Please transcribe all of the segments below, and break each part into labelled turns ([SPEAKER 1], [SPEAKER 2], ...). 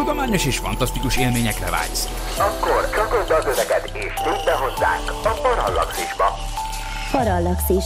[SPEAKER 1] tudományos és fantasztikus élményekre vágysz.
[SPEAKER 2] Akkor csatold az öveket és légy be hozzánk a Parallaxisba.
[SPEAKER 1] Parallaxis.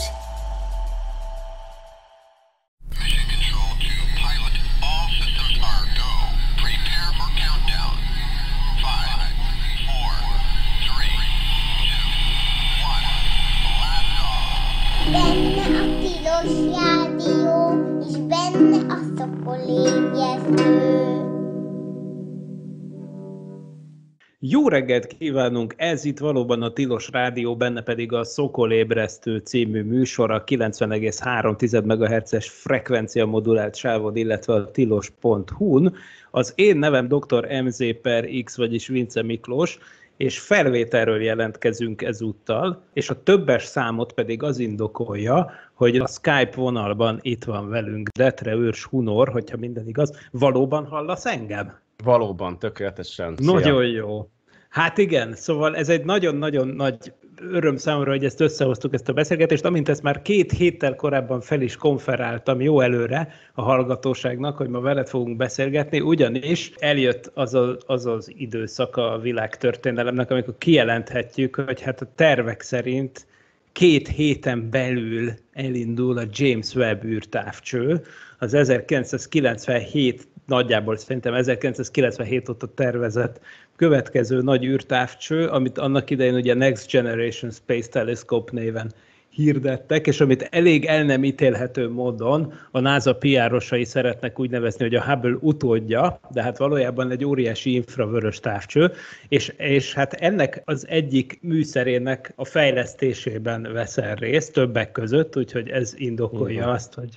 [SPEAKER 2] Jó reggelt kívánunk! Ez itt valóban a Tilos Rádió, benne pedig a Szokol Ébresztő című műsor, a 90,3 MHz-es frekvencia modulált sávon, illetve a tilos.hu-n. Az én nevem dr. MZ per X, vagyis Vince Miklós, és felvételről jelentkezünk ezúttal, és a többes számot pedig az indokolja, hogy a Skype vonalban itt van velünk Detre Őrs Hunor, hogyha minden igaz. Valóban hallasz engem? Valóban, tökéletesen. Nagyon Szia. jó. Hát igen, szóval ez egy nagyon-nagyon nagy öröm számomra, hogy ezt összehoztuk, ezt a beszélgetést, amint ezt már két héttel korábban fel is konferáltam jó előre a hallgatóságnak, hogy ma veled fogunk beszélgetni, ugyanis eljött az a, az, az időszak a világtörténelemnek, amikor kijelenthetjük, hogy hát a tervek szerint két héten belül elindul a James Webb űrtávcső, az 1997 nagyjából szerintem 1997 óta tervezett következő nagy űrtávcső, amit annak idején ugye Next Generation Space Telescope néven hirdettek, és amit elég el nem ítélhető módon a NASA PR PR-osai szeretnek úgy nevezni, hogy a Hubble utódja, de hát valójában egy óriási infravörös távcső, és, és hát ennek az egyik műszerének a fejlesztésében veszel részt többek között, úgyhogy ez indokolja uh-huh. azt, hogy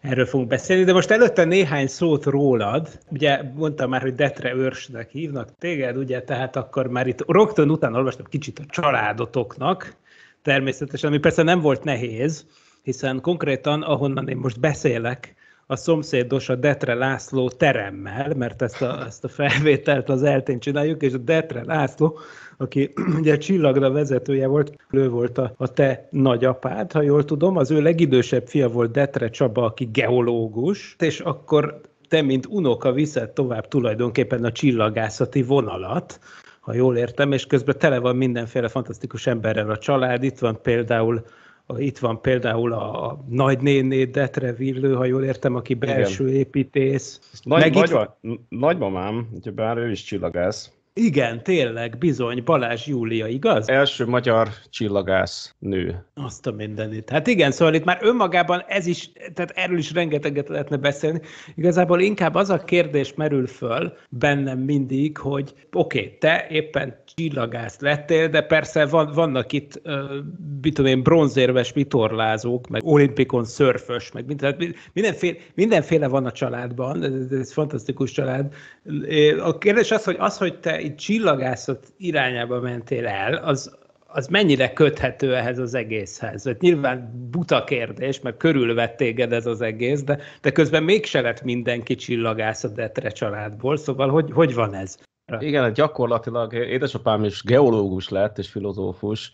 [SPEAKER 2] erről fogunk beszélni, de most előtte néhány szót rólad. Ugye mondtam már, hogy Detre őrsnek hívnak téged, ugye, tehát akkor már itt rögtön után olvastam kicsit a családotoknak, természetesen, ami persze nem volt nehéz, hiszen konkrétan, ahonnan én most beszélek, a szomszédos a Detre László teremmel, mert ezt a, ezt a felvételt az eltén csináljuk, és a Detre László, aki ugye csillagra vezetője volt, ő volt a, a te nagyapád, ha jól tudom, az ő legidősebb fia volt Detre Csaba, aki geológus, és akkor te, mint unoka viszed tovább tulajdonképpen a csillagászati vonalat, ha jól értem, és közben tele van mindenféle fantasztikus emberrel a család. Itt van például itt van például a nagynéné Detre Villő, ha jól értem, aki belső Igen. építész.
[SPEAKER 1] Nagy, Meg itt... Nagymamám, bár ő is csillagász, igen, tényleg, bizony, Balázs Júlia, igaz? Első magyar csillagász nő. Azt a mindenit.
[SPEAKER 2] Hát igen, szóval itt már önmagában ez is, tehát erről is rengeteget lehetne beszélni. Igazából inkább az a kérdés merül föl bennem mindig, hogy oké, okay, te éppen csillagász lettél, de persze van, vannak itt, uh, mit tudom én, bronzérves vitorlázók, meg olimpikon szörfös, meg minden, tehát mindenféle, mindenféle van a családban, ez, ez fantasztikus család. A kérdés az, hogy az, hogy te itt csillagászat irányába mentél el, az, az mennyire köthető ehhez az egészhez? Vagy nyilván buta kérdés, mert körülvett téged ez az egész, de, de közben mégse lett mindenki
[SPEAKER 1] csillagász a Detre családból, szóval hogy, hogy van ez? Igen, hát gyakorlatilag édesapám is geológus lett, és filozófus,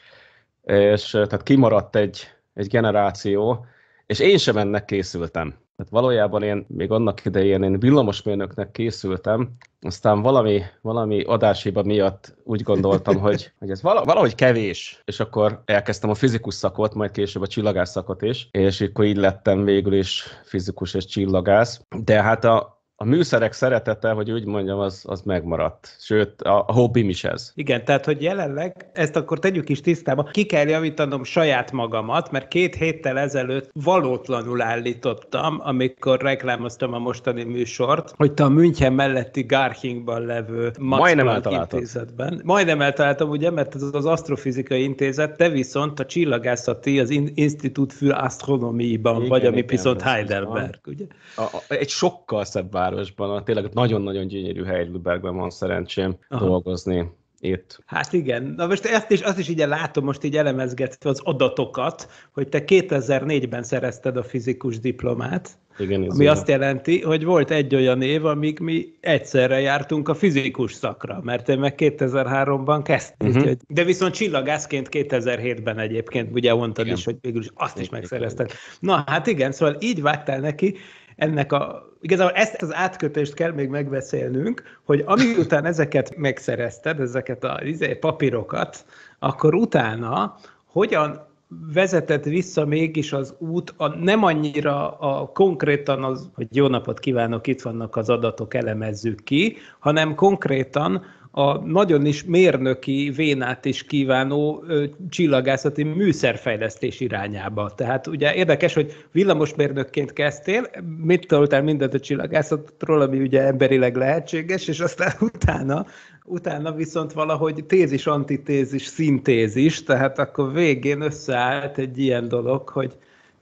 [SPEAKER 1] és tehát kimaradt egy, egy generáció, és én sem ennek készültem. Tehát valójában én még annak idején én villamosmérnöknek készültem, aztán valami, valami adáséba miatt úgy gondoltam, hogy, hogy ez valahogy kevés, és akkor elkezdtem a fizikus szakot, majd később a csillagász szakot is, és akkor így lettem végül is fizikus és csillagász. De hát a, a műszerek szeretete, hogy úgy mondjam, az, az megmaradt. Sőt, a, a hobbim is ez.
[SPEAKER 2] Igen, tehát hogy jelenleg, ezt akkor tegyük is tisztába, ki kell javítanom saját magamat, mert két héttel ezelőtt valótlanul állítottam, amikor reklámoztam a mostani műsort, hogy te a München melletti Garchingban levő Majdnem intézetben. Majdnem eltaláltam, ugye, mert ez az astrofizikai intézet, te viszont a csillagászati, az Institut für Astronomie-ban vagy, ami viszont Heidelberg,
[SPEAKER 1] ugye? A, a, egy sokkal szebb város városban, tényleg nagyon-nagyon gyönyörű hely van szerencsém Aha. dolgozni itt. Hát igen, na most ezt is, azt is így látom most így elemezgetve az adatokat, hogy te
[SPEAKER 2] 2004-ben szerezted a fizikus diplomát,
[SPEAKER 1] igen, ami igen. azt
[SPEAKER 2] jelenti, hogy volt egy olyan év, amíg mi egyszerre jártunk a fizikus szakra, mert én meg 2003-ban kezdtem. Uh-huh. De viszont csillagászként 2007-ben egyébként, ugye mondtad igen. is, hogy végül is azt igen, is megszerezted. Na hát igen, szóval így vágtál neki, ennek a, igazából ezt az átkötést kell még megbeszélnünk, hogy amiután ezeket megszerezted, ezeket a izé, papírokat, akkor utána hogyan vezetett vissza mégis az út, a, nem annyira a, konkrétan az, hogy jó napot kívánok, itt vannak az adatok, elemezzük ki, hanem konkrétan a nagyon is mérnöki vénát is kívánó ö, csillagászati műszerfejlesztés irányába. Tehát ugye érdekes, hogy villamosmérnökként kezdtél, mit tanultál mindent a csillagászatról, ami ugye emberileg lehetséges, és aztán utána Utána viszont valahogy tézis-antitézis szintézis, tehát akkor végén összeállt egy ilyen dolog, hogy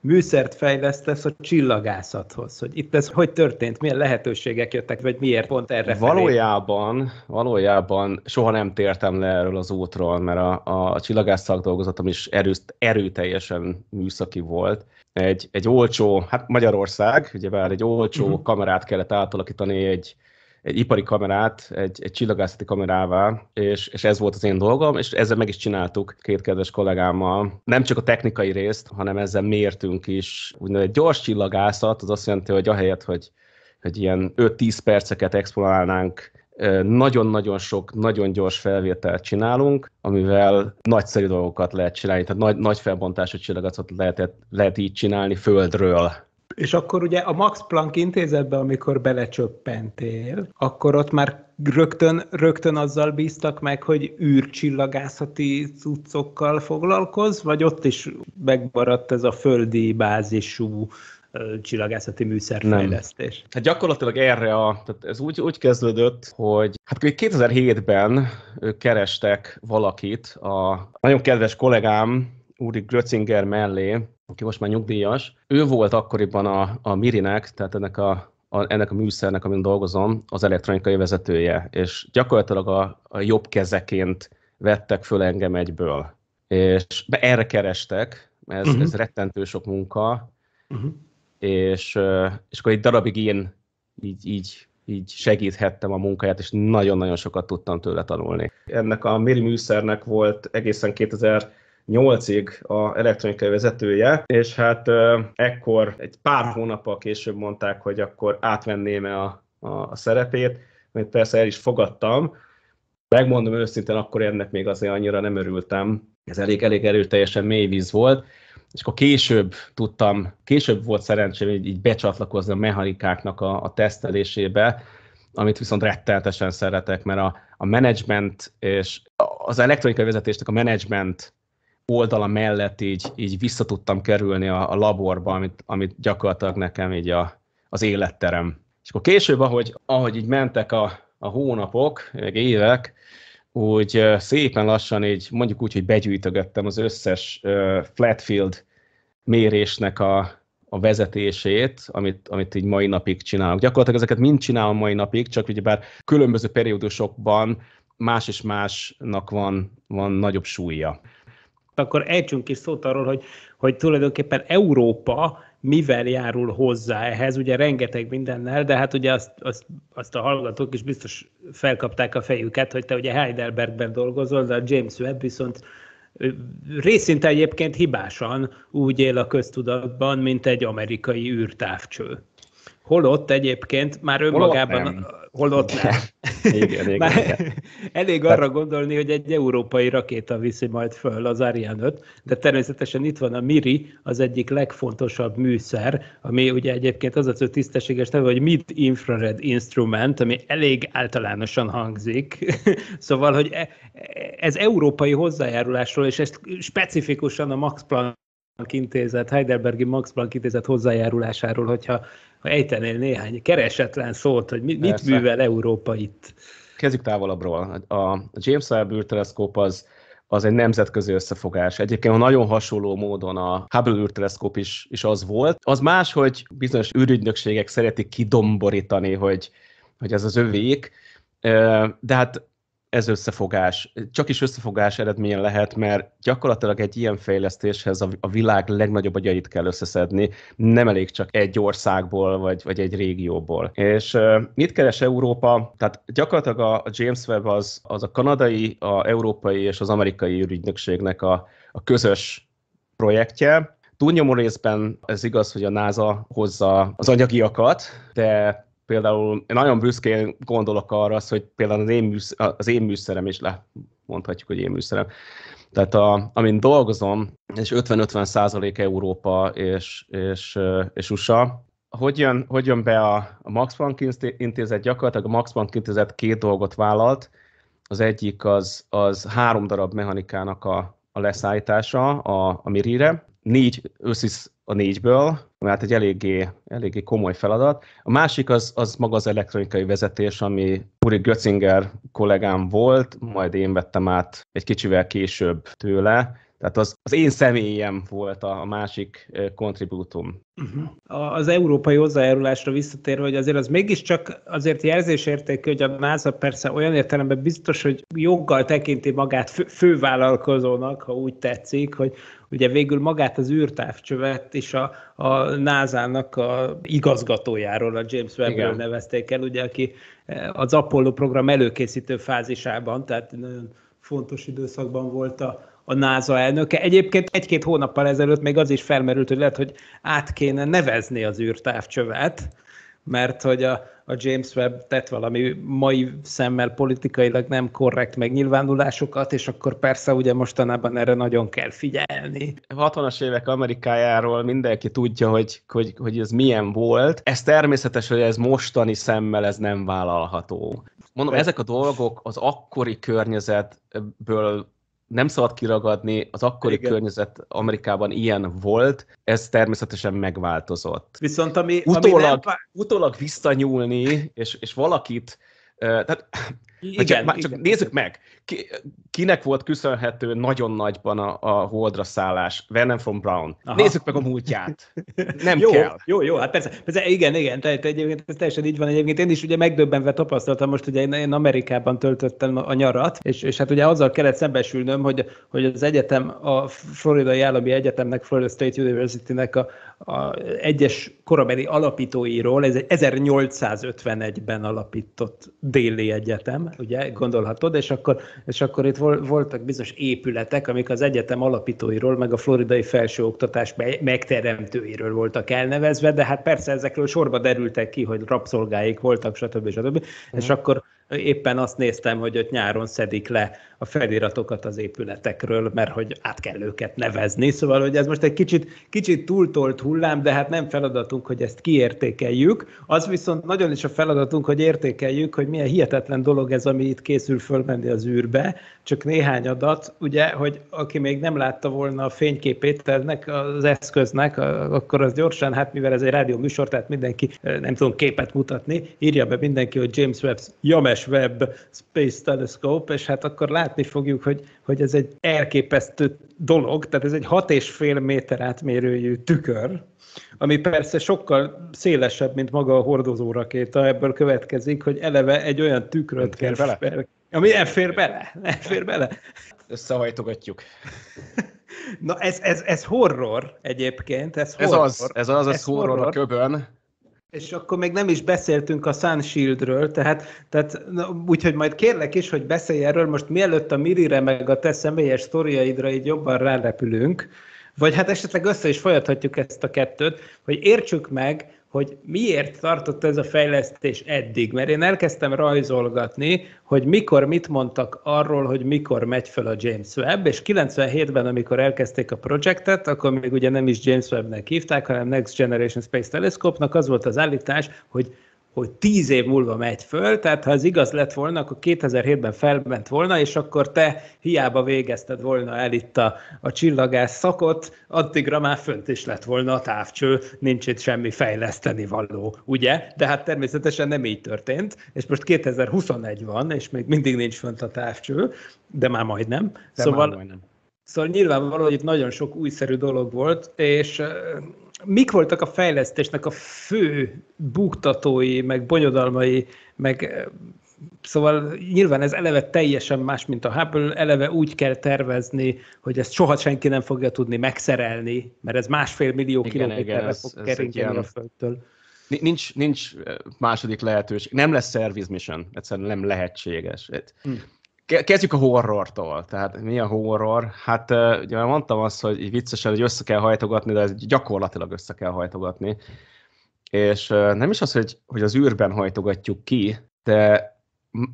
[SPEAKER 2] műszert fejlesztesz a csillagászathoz, hogy itt ez hogy történt, milyen lehetőségek jöttek, vagy miért pont erre Valójában,
[SPEAKER 1] felé? valójában soha nem tértem le erről az útról, mert a, a csillagász szakdolgozatom is erő, erőteljesen műszaki volt. Egy, egy olcsó, hát Magyarország, ugye bár egy olcsó uh-huh. kamerát kellett átalakítani egy egy ipari kamerát egy, egy csillagászati kamerává, és, és ez volt az én dolgom, és ezzel meg is csináltuk két kedves kollégámmal. Nem csak a technikai részt, hanem ezzel mértünk is. Úgynevezett gyors csillagászat, az azt jelenti, hogy ahelyett, hogy, hogy ilyen 5-10 perceket exponálnánk nagyon-nagyon sok, nagyon gyors felvételt csinálunk, amivel nagyszerű dolgokat lehet csinálni, tehát nagy, nagy felbontású csillagászat lehet, lehet így csinálni földről és akkor ugye a Max Planck intézetbe, amikor
[SPEAKER 2] belecsöppentél, akkor ott már rögtön, rögtön azzal bíztak meg, hogy űrcsillagászati cuccokkal foglalkoz, vagy ott is megmaradt ez
[SPEAKER 1] a földi bázisú csillagászati műszerfejlesztés. Nem. Hát gyakorlatilag erre a, tehát ez úgy, úgy kezdődött, hogy hát 2007-ben kerestek valakit, a nagyon kedves kollégám, Uri Grötzinger mellé, aki most már nyugdíjas, ő volt akkoriban a, a Mirinek, tehát ennek a, a, ennek a műszernek, amin dolgozom, az elektronikai vezetője, és gyakorlatilag a, a jobb kezeként vettek föl engem egyből. És be erre kerestek, ez, uh-huh. ez rettentő sok munka, uh-huh. és, és akkor egy darabig én így, így, így segíthettem a munkáját, és nagyon-nagyon sokat tudtam tőle tanulni. Ennek a Miri műszernek volt egészen 2000 nyolcig a elektronikai vezetője, és hát ekkor egy pár hónappal később mondták, hogy akkor átvenném-e a, a, a szerepét, amit persze el is fogadtam. Megmondom őszintén, akkor ennek még azért annyira nem örültem. Ez elég, elég erőteljesen mély víz volt, és akkor később tudtam, később volt szerencsém így, így becsatlakozni a mechanikáknak a, a tesztelésébe, amit viszont retteltesen szeretek, mert a, a management és az elektronikai vezetésnek a management oldala mellett így, így vissza tudtam kerülni a, a laborba, amit, amit gyakorlatilag nekem így a, az életterem. És akkor később, ahogy, ahogy így mentek a, a hónapok, meg évek, úgy szépen lassan így, mondjuk úgy, hogy begyűjtögettem az összes flatfield mérésnek a, a vezetését, amit, amit így mai napig csinálok. Gyakorlatilag ezeket mind csinálom mai napig, csak ugyebár különböző periódusokban más és másnak van, van nagyobb súlya
[SPEAKER 2] akkor ejtsünk is szót arról, hogy, hogy tulajdonképpen Európa mivel járul hozzá ehhez, ugye rengeteg mindennel, de hát ugye azt, azt, azt a hallgatók is biztos felkapták a fejüket, hogy te ugye Heidelbergben dolgozol, de a James Webb viszont részint egyébként hibásan úgy él a köztudatban, mint egy amerikai űrtávcső. Holott egyébként már önmagában... Holott nem. Holott nem. igen, igen, már igen. Elég arra gondolni, hogy egy európai rakéta viszi majd föl az Ariane 5, de természetesen itt van a MIRI, az egyik legfontosabb műszer, ami ugye egyébként az az ő tisztességes neve, hogy Mid Infrared Instrument, ami elég általánosan hangzik. szóval, hogy e- e- ez európai hozzájárulásról, és ezt specifikusan a Max Planck Planck intézet, Heidelbergi Max Planck intézet hozzájárulásáról, hogyha ha ejtenél néhány keresetlen
[SPEAKER 1] szót, hogy mit, mit művel Európa itt. Kezdjük távolabbról. A James Webb űrteleszkóp az az egy nemzetközi összefogás. Egyébként nagyon hasonló módon a Hubble űrteleszkóp is, is az volt. Az más, hogy bizonyos űrügynökségek szeretik kidomborítani, hogy, hogy ez az övék, de hát ez összefogás, csak is összefogás eredménye lehet, mert gyakorlatilag egy ilyen fejlesztéshez a, világ legnagyobb agyait kell összeszedni, nem elég csak egy országból, vagy, vagy egy régióból. És uh, mit keres Európa? Tehát gyakorlatilag a, James Webb az, az a kanadai, a európai és az amerikai űrügynökségnek a, a közös projektje, túlnyomó részben ez igaz, hogy a NASA hozza az anyagiakat, de például én nagyon büszkén gondolok arra, hogy például az én, műsz, az én műszerem is le, mondhatjuk, hogy én műszerem. Tehát a, amin dolgozom, és 50-50 százalék -50 Európa és, és, és USA, hogy jön, hogy jön be a, a Max Planck intézet? Gyakorlatilag a Max Planck intézet két dolgot vállalt. Az egyik az, az három darab mechanikának a, a leszállítása a, a Mirire, négy összis a négyből, mert hát egy eléggé, eléggé komoly feladat. A másik az, az maga az elektronikai vezetés, ami Uri Götzinger kollégám volt, majd én vettem át egy kicsivel később tőle, tehát az, az én személyem volt a, a másik kontribútum.
[SPEAKER 2] Uh-huh. Az európai hozzájárulásra visszatérve, hogy azért az mégiscsak azért jelzésértékű, hogy a NASA persze olyan értelemben biztos, hogy joggal tekinti magát fő, fővállalkozónak, ha úgy tetszik, hogy ugye végül magát az űrtávcsövet és a, a NASA-nak a igazgatójáról, a James Webb-ről nevezték el, ugye, aki eh, az Apollo program előkészítő fázisában, tehát nagyon fontos időszakban volt a, a NASA elnöke. Egyébként egy-két hónappal ezelőtt még az is felmerült, hogy lehet, hogy át kéne nevezni az űrtávcsövet, mert hogy a, a James Webb tett valami mai szemmel politikailag nem korrekt megnyilvánulásokat, és akkor persze ugye mostanában erre nagyon kell figyelni.
[SPEAKER 1] 60-as évek Amerikájáról mindenki tudja, hogy, hogy, hogy ez milyen volt. Ez természetes, hogy ez mostani szemmel ez nem vállalható. Mondom, ezek a dolgok az akkori környezetből nem szabad kiragadni, az akkori Igen. környezet Amerikában ilyen volt, ez természetesen megváltozott. Viszont ami... Utólag, ami nem... utólag visszanyúlni, és, és valakit tehát, igen, csak, igen, csak nézzük igen. meg ki, kinek volt köszönhető nagyon nagyban a, a holdra szállás? Vernon von Brown. Aha. Nézzük meg a
[SPEAKER 2] múltját.
[SPEAKER 1] Nem jó, kell. Jó, jó, hát persze. persze igen, igen, tehát egyébként ez teljesen így van. Egyébként
[SPEAKER 2] én is ugye megdöbbenve tapasztaltam, most ugye én, én Amerikában töltöttem a nyarat, és, és hát ugye azzal kellett szembesülnöm, hogy, hogy az egyetem, a Floridai Állami Egyetemnek, Florida State University-nek a, a egyes korabeli alapítóiról, ez egy 1851-ben alapított déli egyetem, ugye, gondolhatod, és akkor és akkor itt voltak bizonyos épületek, amik az egyetem alapítóiról, meg a floridai felsőoktatás megteremtőiről voltak elnevezve, de hát persze ezekről sorba derültek ki, hogy rabszolgáik voltak, stb. stb. Mm. És mhm. akkor éppen azt néztem, hogy ott nyáron szedik le a feliratokat az épületekről, mert hogy át kell őket nevezni. Szóval, hogy ez most egy kicsit, kicsit túltolt hullám, de hát nem feladatunk, hogy ezt kiértékeljük. Az viszont nagyon is a feladatunk, hogy értékeljük, hogy milyen hihetetlen dolog ez, ami itt készül fölmenni az űrbe, csak néhány adat, ugye, hogy aki még nem látta volna a fényképét ennek az eszköznek, akkor az gyorsan, hát mivel ez egy rádió műsor, tehát mindenki, nem tudom képet mutatni, írja be mindenki, hogy James Webb, James Webb Space Telescope, és hát akkor látni fogjuk, hogy, hogy ez egy elképesztő dolog, tehát ez egy 6,5 méter átmérőjű tükör, ami persze sokkal szélesebb, mint maga a hordozó rakéta, ebből következik, hogy eleve egy olyan tükröt kell fel, ami nem fér bele, nem fér bele.
[SPEAKER 1] Összehajtogatjuk.
[SPEAKER 2] Na ez, ez, ez horror egyébként,
[SPEAKER 1] ez horror. Ez az, ez az, ez, ez horror, horror a köbön.
[SPEAKER 2] És akkor még nem is beszéltünk a Sunshieldről, tehát, tehát na, úgyhogy majd kérlek is, hogy beszélj erről, most mielőtt a Mirire meg a te személyes sztoriaidra így jobban rárepülünk, vagy hát esetleg össze is folyathatjuk ezt a kettőt, hogy értsük meg, hogy miért tartott ez a fejlesztés eddig, mert én elkezdtem rajzolgatni, hogy mikor mit mondtak arról, hogy mikor megy fel a James Webb, és 97-ben, amikor elkezdték a projektet, akkor még ugye nem is James Webbnek hívták, hanem Next Generation Space Telescope-nak az volt az állítás, hogy hogy tíz év múlva megy föl, tehát ha ez igaz lett volna, akkor 2007-ben felment volna, és akkor te hiába végezted volna el itt a, a csillagász szakot, addigra már fönt is lett volna a távcső, nincs itt semmi fejleszteni való, ugye? De hát természetesen nem így történt, és most 2021 van, és még mindig nincs fönt a távcső, de már majdnem. De szóval, már majdnem. Szóval nyilvánvaló, hogy itt nagyon sok újszerű dolog volt, és mik voltak a fejlesztésnek a fő buktatói, meg bonyodalmai, meg eh, Szóval nyilván ez eleve teljesen más, mint a Hubble, eleve úgy kell tervezni, hogy ezt soha senki nem fogja tudni megszerelni, mert ez másfél
[SPEAKER 1] millió kilométerre fog ez, keringeni a Földtől. Nincs, nincs eh, második lehetőség, nem lesz service mission, egyszerűen nem lehetséges. Hm. Kezdjük a horrortól. Tehát mi a horror? Hát ugye már mondtam azt, hogy viccesen, hogy össze kell hajtogatni, de ez gyakorlatilag össze kell hajtogatni. És nem is az, hogy, hogy az űrben hajtogatjuk ki, de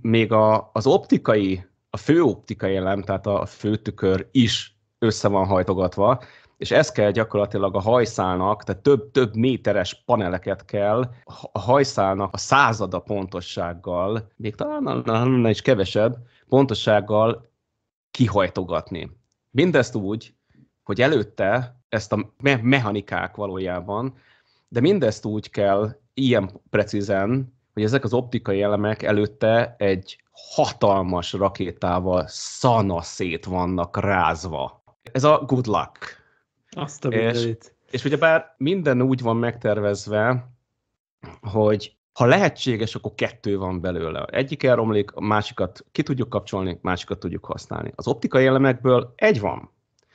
[SPEAKER 1] még a, az optikai, a fő optikai elem, tehát a főtükör is össze van hajtogatva, és ez kell gyakorlatilag a hajszálnak, tehát több-több méteres paneleket kell a hajszálnak a százada pontossággal, még talán annál is kevesebb, pontosággal kihajtogatni. Mindezt úgy, hogy előtte ezt a me- mechanikák valójában, de mindezt úgy kell ilyen precízen, hogy ezek az optikai elemek előtte egy hatalmas rakétával szana szét vannak rázva. Ez a good luck. Azt a És, és ugyebár minden úgy van megtervezve, hogy ha lehetséges, akkor kettő van belőle. Egyik elromlik, a másikat ki tudjuk kapcsolni, másikat tudjuk használni. Az optikai elemekből egy van,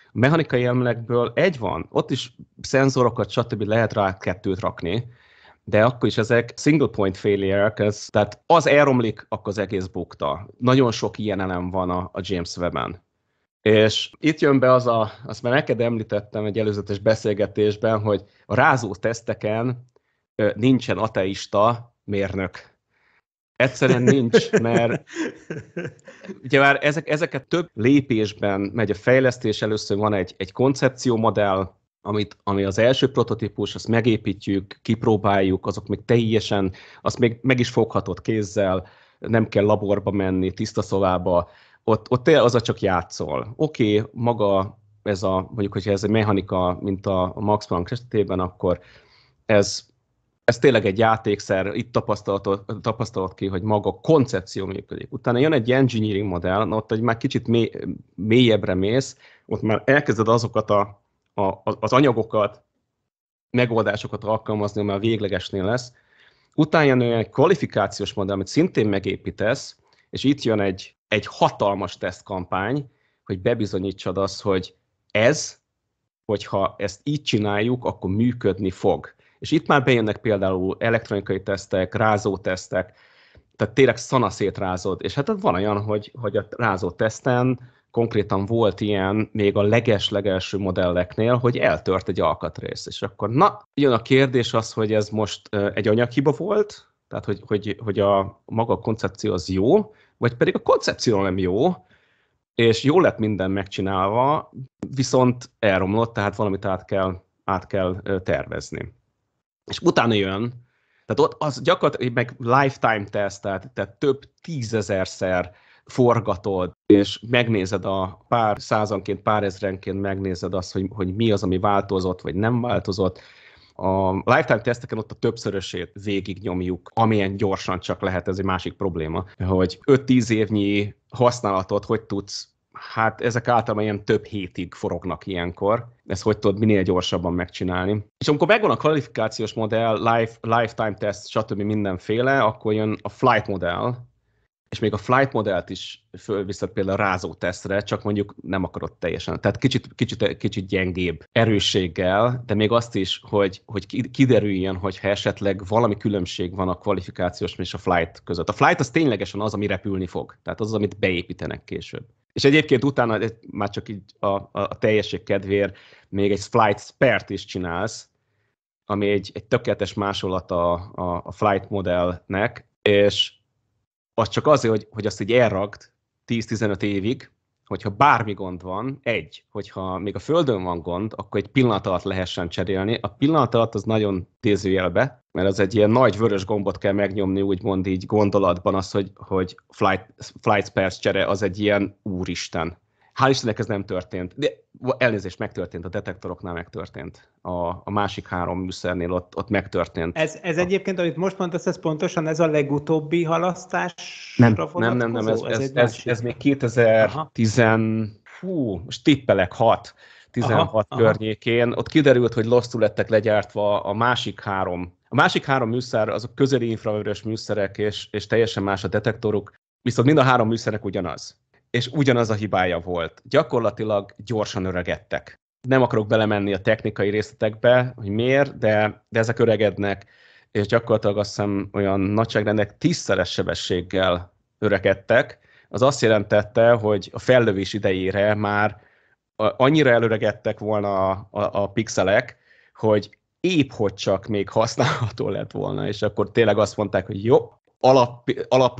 [SPEAKER 1] a mechanikai elemekből egy van, ott is szenzorokat, stb. lehet rá kettőt rakni, de akkor is ezek single point failure ez, tehát az elromlik, akkor az egész bukta. Nagyon sok ilyen elem van a, a James Webb-en. És itt jön be az a, azt már neked említettem egy előzetes beszélgetésben, hogy a rázó teszteken nincsen ateista, mérnök. Egyszerűen nincs, mert ugye már ezek, ezeket több lépésben megy a fejlesztés, először van egy, egy koncepciómodell, amit, ami az első prototípus, azt megépítjük, kipróbáljuk, azok még teljesen, azt még meg is foghatott kézzel, nem kell laborba menni, tiszta szobába, ott, ott az a csak játszol. Oké, okay, maga ez a, mondjuk, hogyha ez egy mechanika, mint a Max Planck esetében, akkor ez ez tényleg egy játékszer, itt tapasztalat, tapasztalat ki, hogy maga a koncepció működik. Utána jön egy engineering modell, ott egy már kicsit mély, mélyebbre mész, ott már elkezded azokat a, a, az anyagokat, megoldásokat alkalmazni, ami a véglegesnél lesz. Utána jön egy kvalifikációs modell, amit szintén megépítesz, és itt jön egy, egy hatalmas tesztkampány, hogy bebizonyítsad azt, hogy ez, hogyha ezt így csináljuk, akkor működni fog. És itt már bejönnek például elektronikai tesztek, tesztek, tehát tényleg szanaszét rázod. És hát van olyan, hogy, hogy a rázó teszten konkrétan volt ilyen még a leges-legelső modelleknél, hogy eltört egy alkatrész. És akkor na, jön a kérdés az, hogy ez most egy anyaghiba volt, tehát hogy, hogy, hogy a maga koncepció az jó, vagy pedig a koncepció nem jó, és jó lett minden megcsinálva, viszont elromlott, tehát valamit át kell, át kell tervezni és utána jön, tehát ott az gyakorlatilag meg lifetime test, tehát, tehát több tízezerszer forgatod, és megnézed a pár százanként, pár ezrenként megnézed azt, hogy, hogy mi az, ami változott, vagy nem változott. A lifetime teszteken ott a többszörösét végignyomjuk, amilyen gyorsan csak lehet, ez egy másik probléma, hogy 5-10 évnyi használatot hogy tudsz hát ezek általában ilyen több hétig forognak ilyenkor. Ezt hogy tudod minél gyorsabban megcsinálni. És amikor megvan a kvalifikációs modell, life, lifetime test, stb. mindenféle, akkor jön a flight modell, és még a flight modellt is fölviszed például a rázó tesztre, csak mondjuk nem akarod teljesen. Tehát kicsit, kicsit, kicsit gyengébb erősséggel, de még azt is, hogy, hogy kiderüljön, hogy ha esetleg valami különbség van a kvalifikációs és a flight között. A flight az ténylegesen az, ami repülni fog. Tehát az, amit beépítenek később. És egyébként utána, már csak így a, a, a teljesség kedvéért, még egy flight spert is csinálsz, ami egy, egy tökéletes másolata a, a flight modellnek, és az csak azért, hogy, hogy azt így elragd 10-15 évig, hogyha bármi gond van, egy, hogyha még a Földön van gond, akkor egy pillanat alatt lehessen cserélni. A pillanat alatt az nagyon tézőjelbe, mert az egy ilyen nagy vörös gombot kell megnyomni, úgymond így gondolatban az, hogy, hogy flight, flight Spurs csere az egy ilyen úristen. Hál' Istennek ez nem történt. De elnézést, megtörtént, a detektoroknál megtörtént. A, a másik három műszernél ott, ott megtörtént. Ez,
[SPEAKER 2] ez egyébként, amit most mondtasz, ez pontosan ez a legutóbbi halasztás? Nem, nem, nem, nem, ez, ez, ez, ez,
[SPEAKER 1] ez még 2010, fú, most tippelek, 6. 16 aha, környékén, aha. ott kiderült, hogy losztul lettek legyártva a másik három a másik három műszer azok közeli infravörös műszerek, és, és teljesen más a detektoruk, viszont mind a három műszernek ugyanaz. És ugyanaz a hibája volt. Gyakorlatilag gyorsan öregedtek. Nem akarok belemenni a technikai részletekbe, hogy miért, de, de ezek öregednek, és gyakorlatilag azt hiszem olyan nagyságrendek tízszeres sebességgel öregedtek. Az azt jelentette, hogy a fellövés idejére már annyira előregettek volna a, a, a pixelek, hogy épp hogy csak még használható lett volna, és akkor tényleg azt mondták, hogy jó, alap,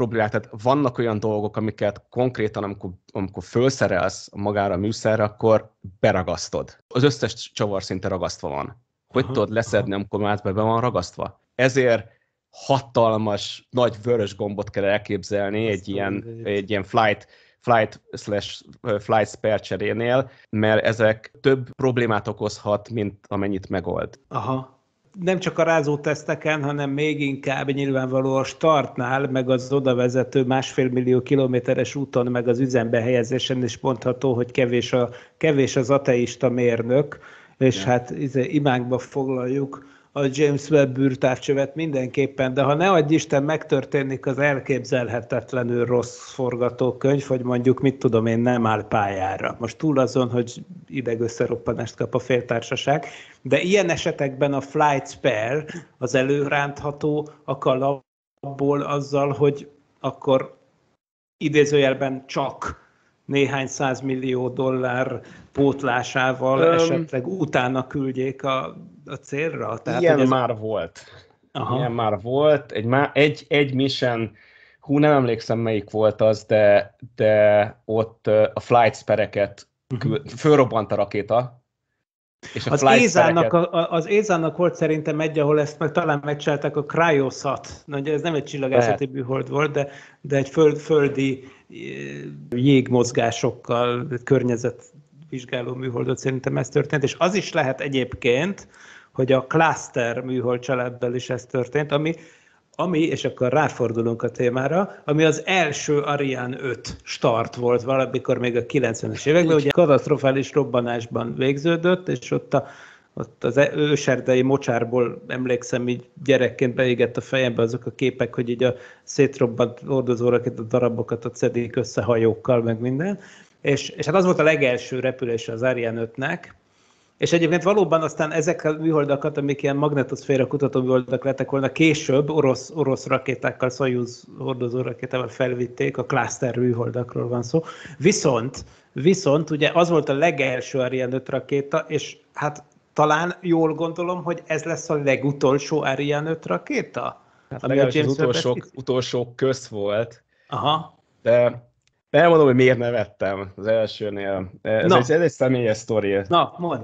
[SPEAKER 1] tehát vannak olyan dolgok, amiket konkrétan, amikor, amikor felszerelsz magára a műszerre, akkor beragasztod. Az összes csavar szinte ragasztva van. Hogy aha, tudod leszedni, aha. amikor már be van ragasztva? Ezért hatalmas, nagy vörös gombot kell elképzelni egy ilyen, egy ilyen flight flight slash flight spare cserénél, mert ezek több problémát okozhat, mint amennyit megold.
[SPEAKER 2] Aha. Nem csak a rázó teszteken, hanem még inkább nyilvánvaló a startnál, meg az oda vezető másfél millió kilométeres úton, meg az üzembe helyezésen is mondható, hogy kevés, a, kevés az ateista mérnök, és ja. hát izé, imánkba foglaljuk a James Webb űrtávcsövet mindenképpen, de ha ne adj Isten, megtörténik az elképzelhetetlenül rossz forgatókönyv, hogy mondjuk, mit tudom én, nem áll pályára. Most túl azon, hogy ideg összeroppanást kap a féltársaság, de ilyen esetekben a flight spare az előrántható a kalapból azzal, hogy akkor idézőjelben csak néhány százmillió dollár pótlásával um, esetleg utána küldjék a a célra. Tehát, Ilyen ez... már
[SPEAKER 1] volt. Aha. Ilyen már volt. Egy, egy, egy mission, hú, nem emlékszem melyik volt az, de, de ott a flight spereket uh-huh. fölrobbant a rakéta, és a az, Ézának,
[SPEAKER 2] a, az Ézának volt szerintem egy, ahol ezt meg talán megcsálták a Cryosat. Na, ugye ez nem egy csillagászati műhold volt, de, de egy föld, földi jégmozgásokkal, környezet vizsgáló műholdot szerintem ez történt, és az is lehet egyébként, hogy a cluster műhold családdal is ez történt, ami, ami, és akkor ráfordulunk a témára, ami az első Ariane 5 start volt valamikor még a 90-es években, ugye katasztrofális robbanásban végződött, és ott a ott az e, őserdei mocsárból emlékszem, így gyerekként beégett a fejembe azok a képek, hogy így a szétrobbant hordozórakét, a darabokat a szedik össze hajókkal, meg minden. És, és hát az volt a legelső repülése az Ariane 5-nek, és egyébként valóban aztán ezek a műholdakat, amik ilyen magnetoszféra kutató műholdak lettek volna, később orosz, orosz rakétákkal, Soyuz hordozó rakétával felvitték, a cluster műholdakról van szó. Viszont, viszont ugye az volt a legelső Ariane 5 rakéta, és hát talán jól gondolom, hogy ez lesz a legutolsó Ariane 5 rakéta? Hát ami a James az utolsó,
[SPEAKER 1] utolsó köz volt. Aha. De elmondom, hogy miért nevettem az elsőnél. Ez, Na. egy, ez egy személyes sztori. Na, mondd.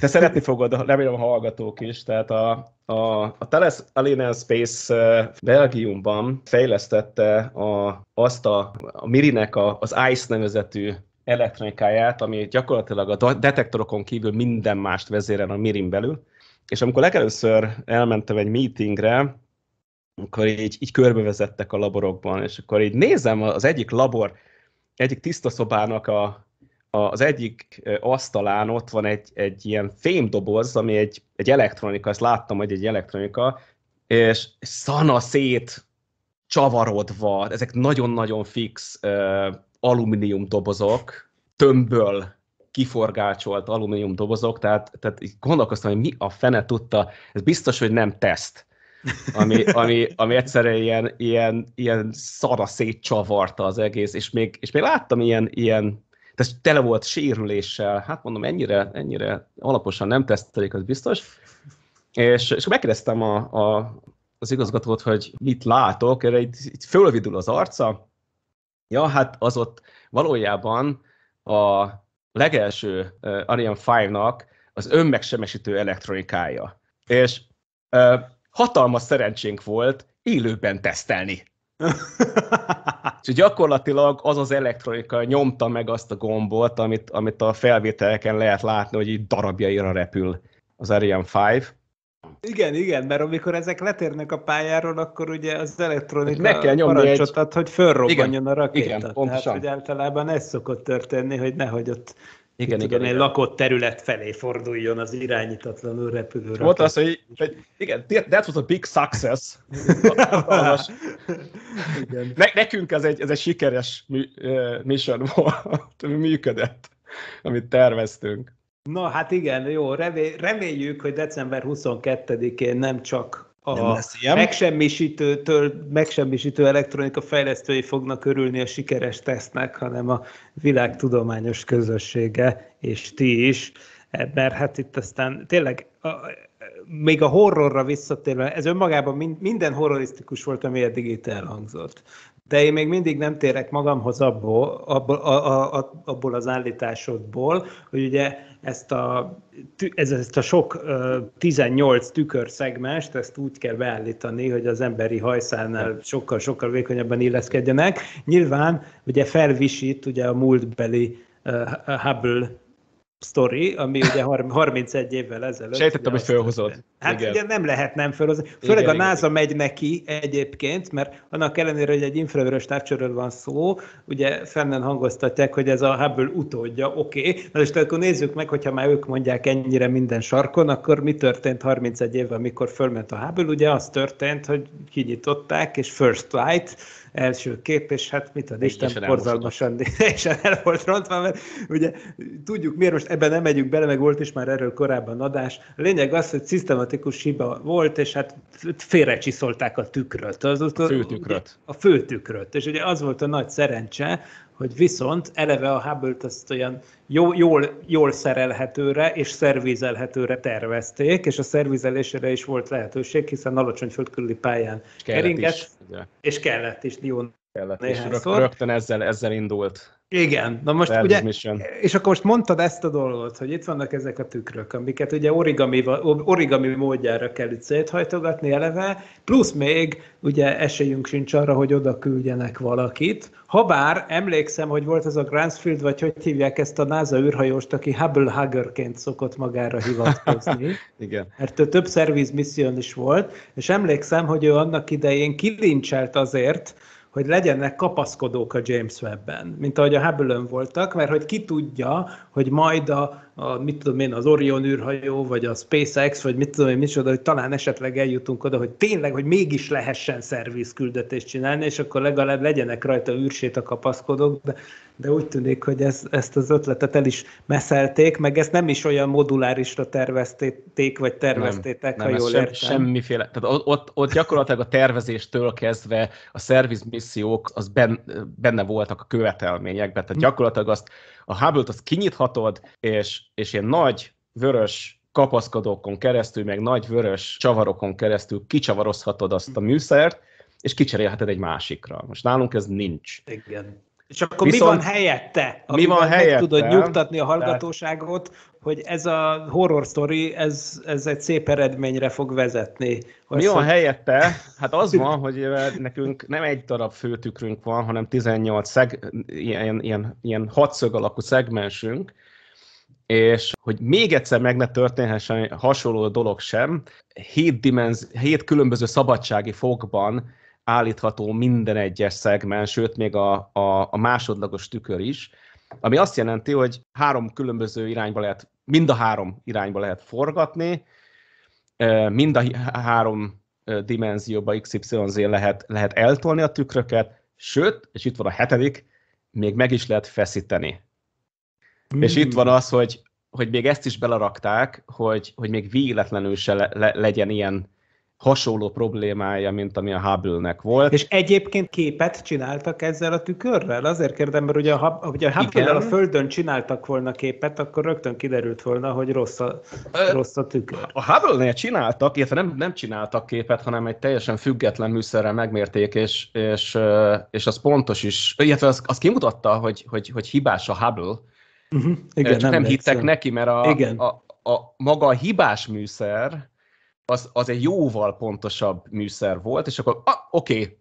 [SPEAKER 1] Te szeretni fogod, remélem a hallgatók is, tehát a, a, a Thales Alien Space Belgiumban fejlesztette a, azt a, a Mirinek a, az ICE nevezetű elektronikáját, ami gyakorlatilag a detektorokon kívül minden mást vezérel a Mirin belül. És amikor legelőször elmentem egy meetingre, akkor így, így körbevezettek a laborokban, és akkor így nézem az egyik labor, egyik tiszta szobának a, az egyik asztalán ott van egy, egy ilyen fémdoboz, ami egy, egy elektronika, ezt láttam, hogy egy elektronika, és szana szét csavarodva, ezek nagyon-nagyon fix uh, alumínium dobozok, tömbből kiforgácsolt alumínium dobozok, tehát, tehát gondolkoztam, hogy mi a fene tudta, ez biztos, hogy nem teszt, ami, ami, ami egyszerűen ilyen, ilyen, ilyen szara szétcsavarta az egész, és még, és még láttam ilyen, ilyen tehát tele volt sérüléssel, hát mondom, ennyire, ennyire alaposan nem tesztelik, az biztos. És, és megkérdeztem a, a, az igazgatót, hogy mit látok, erre itt, itt fölvidul az arca, ja, hát az ott valójában a legelső uh, Ariane 5-nak az önmegsemesítő elektronikája. És uh, hatalmas szerencsénk volt élőben tesztelni. És gyakorlatilag az az elektronika nyomta meg azt a gombot, amit, amit a felvételeken lehet látni, hogy így darabjaira repül az Ariane 5.
[SPEAKER 2] Igen, igen, mert amikor ezek letérnek a pályáról, akkor ugye az elektronika meg kell nyomni parancsot egy... ad, hogy fölrobbanjon igen, a rakéta. Igen, pontosan. Tehát, hogy általában ez szokott történni, hogy nehogy ott igen, igen, igen, egy lakott terület felé forduljon az irányítatlanul repülő Volt az, hogy,
[SPEAKER 1] hogy igen, that was a big success. igen. Ne, nekünk ez egy, ez egy sikeres mission volt, működött, amit terveztünk.
[SPEAKER 2] Na hát igen, jó, reméljük, hogy december 22-én nem csak a megsemmisítőtől megsemmisítő elektronika fejlesztői fognak örülni a sikeres tesztnek, hanem a világ tudományos közössége, és ti is. E, mert hát itt aztán tényleg a, e, még a horrorra visszatérve, ez önmagában mind, minden horrorisztikus volt, ami eddig itt elhangzott de én még mindig nem térek magamhoz abból, abból, a, a, abból az állításodból, hogy ugye ezt a, ez, ezt a sok 18 tükörszegmest, ezt úgy kell beállítani, hogy az emberi hajszálnál sokkal-sokkal vékonyabban illeszkedjenek. Nyilván ugye felvisít ugye a múltbeli Hubble sztori, ami ugye 31 évvel ezelőtt. Sejtettem, hogy
[SPEAKER 1] fölhozod. Hát igen. ugye
[SPEAKER 2] nem lehet nem fölhozni. Főleg igen, a NASA igen. megy neki egyébként, mert annak ellenére, hogy egy infravörös távcsőről van szó, ugye fennen hangoztatják, hogy ez a Hubble utódja, oké. Okay. Na most akkor nézzük meg, hogyha már ők mondják ennyire minden sarkon, akkor mi történt 31 évvel, amikor fölment a Hubble? Ugye az történt, hogy kinyitották, és first light, első kép, és hát mit ad Isten, porzalmasan teljesen el volt rontva, mert ugye tudjuk miért, most ebben nem megyünk bele, meg volt is már erről korábban adás. A lényeg az, hogy szisztematikus hiba volt, és hát félrecsiszolták a tükröt. Az, a főtükröt. a főtükröt. És ugye az volt a nagy szerencse, hogy viszont eleve a Hubble-t ezt olyan jó, jól, jól szerelhetőre és szervizelhetőre tervezték, és a szervizelésére is volt lehetőség, hiszen alacsony földkörüli pályán és keringett, is,
[SPEAKER 1] ugye. és kellett is Dion kellett, és rögtön ezzel, ezzel indult igen, na most ugye, mission.
[SPEAKER 2] és akkor most mondtad ezt a dolgot, hogy itt vannak ezek a tükrök, amiket ugye origami,
[SPEAKER 1] origami
[SPEAKER 2] módjára kell itt széthajtogatni eleve, plusz még ugye esélyünk sincs arra, hogy oda küldjenek valakit, habár emlékszem, hogy volt ez a Gransfield, vagy hogy hívják ezt a NASA űrhajóst, aki Hubble Huggerként szokott magára hivatkozni. Igen. Mert ő több szerviz is volt, és emlékszem, hogy ő annak idején kilincselt azért, hogy legyenek kapaszkodók a James Webb-ben, mint ahogy a hubble voltak, mert hogy ki tudja, hogy majd a, a, mit tudom én, az Orion űrhajó, vagy a SpaceX, vagy mit tudom én, micsoda, hogy talán esetleg eljutunk oda, hogy tényleg, hogy mégis lehessen szerviz küldetést csinálni, és akkor legalább legyenek rajta űrsét a kapaszkodók, de de úgy tűnik, hogy ez, ezt az ötletet el is meszelték, meg ezt nem is olyan modulárisra tervezték, vagy terveztétek, nem, ha nem, jól sem, értem.
[SPEAKER 1] semmiféle. Tehát ott, ott gyakorlatilag a tervezéstől kezdve a szervizmissziók az ben, benne voltak a követelményekben, tehát hm. gyakorlatilag azt a hubble azt kinyithatod, és, és ilyen nagy vörös kapaszkodókon keresztül, meg nagy vörös csavarokon keresztül kicsavarozhatod azt a hm. műszert, és kicserélheted egy másikra. Most nálunk ez nincs. Igen. És akkor Viszont, mi van
[SPEAKER 2] helyette? Mi van helyette? Meg tudod nyugtatni a hallgatóságot, tehát, hogy ez a horror story, ez, ez egy szép
[SPEAKER 1] eredményre fog vezetni. Azt mi van helyette? Hát az van, hogy nekünk nem egy darab főtükrünk van, hanem 18 szeg, ilyen, ilyen, ilyen hatszög alakú szegmensünk, és hogy még egyszer meg ne történhessen hasonló dolog sem, hét, dimenz, hét különböző szabadsági fokban állítható minden egyes szegmens, sőt még a, a, a másodlagos tükör is, ami azt jelenti, hogy három különböző irányba lehet, mind a három irányba lehet forgatni, mind a három dimenzióba XYZ lehet, lehet eltolni a tükröket, sőt, és itt van a hetedik, még meg is lehet feszíteni. Mm. És itt van hmm. az, hogy, hogy még ezt is belerakták, hogy, hogy még véletlenül se le, le, legyen ilyen hasonló problémája, mint ami a hubble volt. És egyébként képet csináltak ezzel a tükörrel? Azért kérdem, mert ugye a, ugye a hubble a
[SPEAKER 2] Földön csináltak volna képet, akkor rögtön kiderült volna, hogy rossz a,
[SPEAKER 1] Ö, rossz a tükör. A Hubble-nél csináltak, illetve nem, nem csináltak képet, hanem egy teljesen független műszerrel megmérték, és, és, és az pontos is, illetve az, az kimutatta, hogy, hogy, hogy hibás a Hubble,
[SPEAKER 2] Uh-huh. Igen, Csak nem, nem hittek szem. neki, mert a, Igen. A,
[SPEAKER 1] a, a maga a hibás műszer az, az egy jóval pontosabb műszer volt, és akkor ah, oké, okay,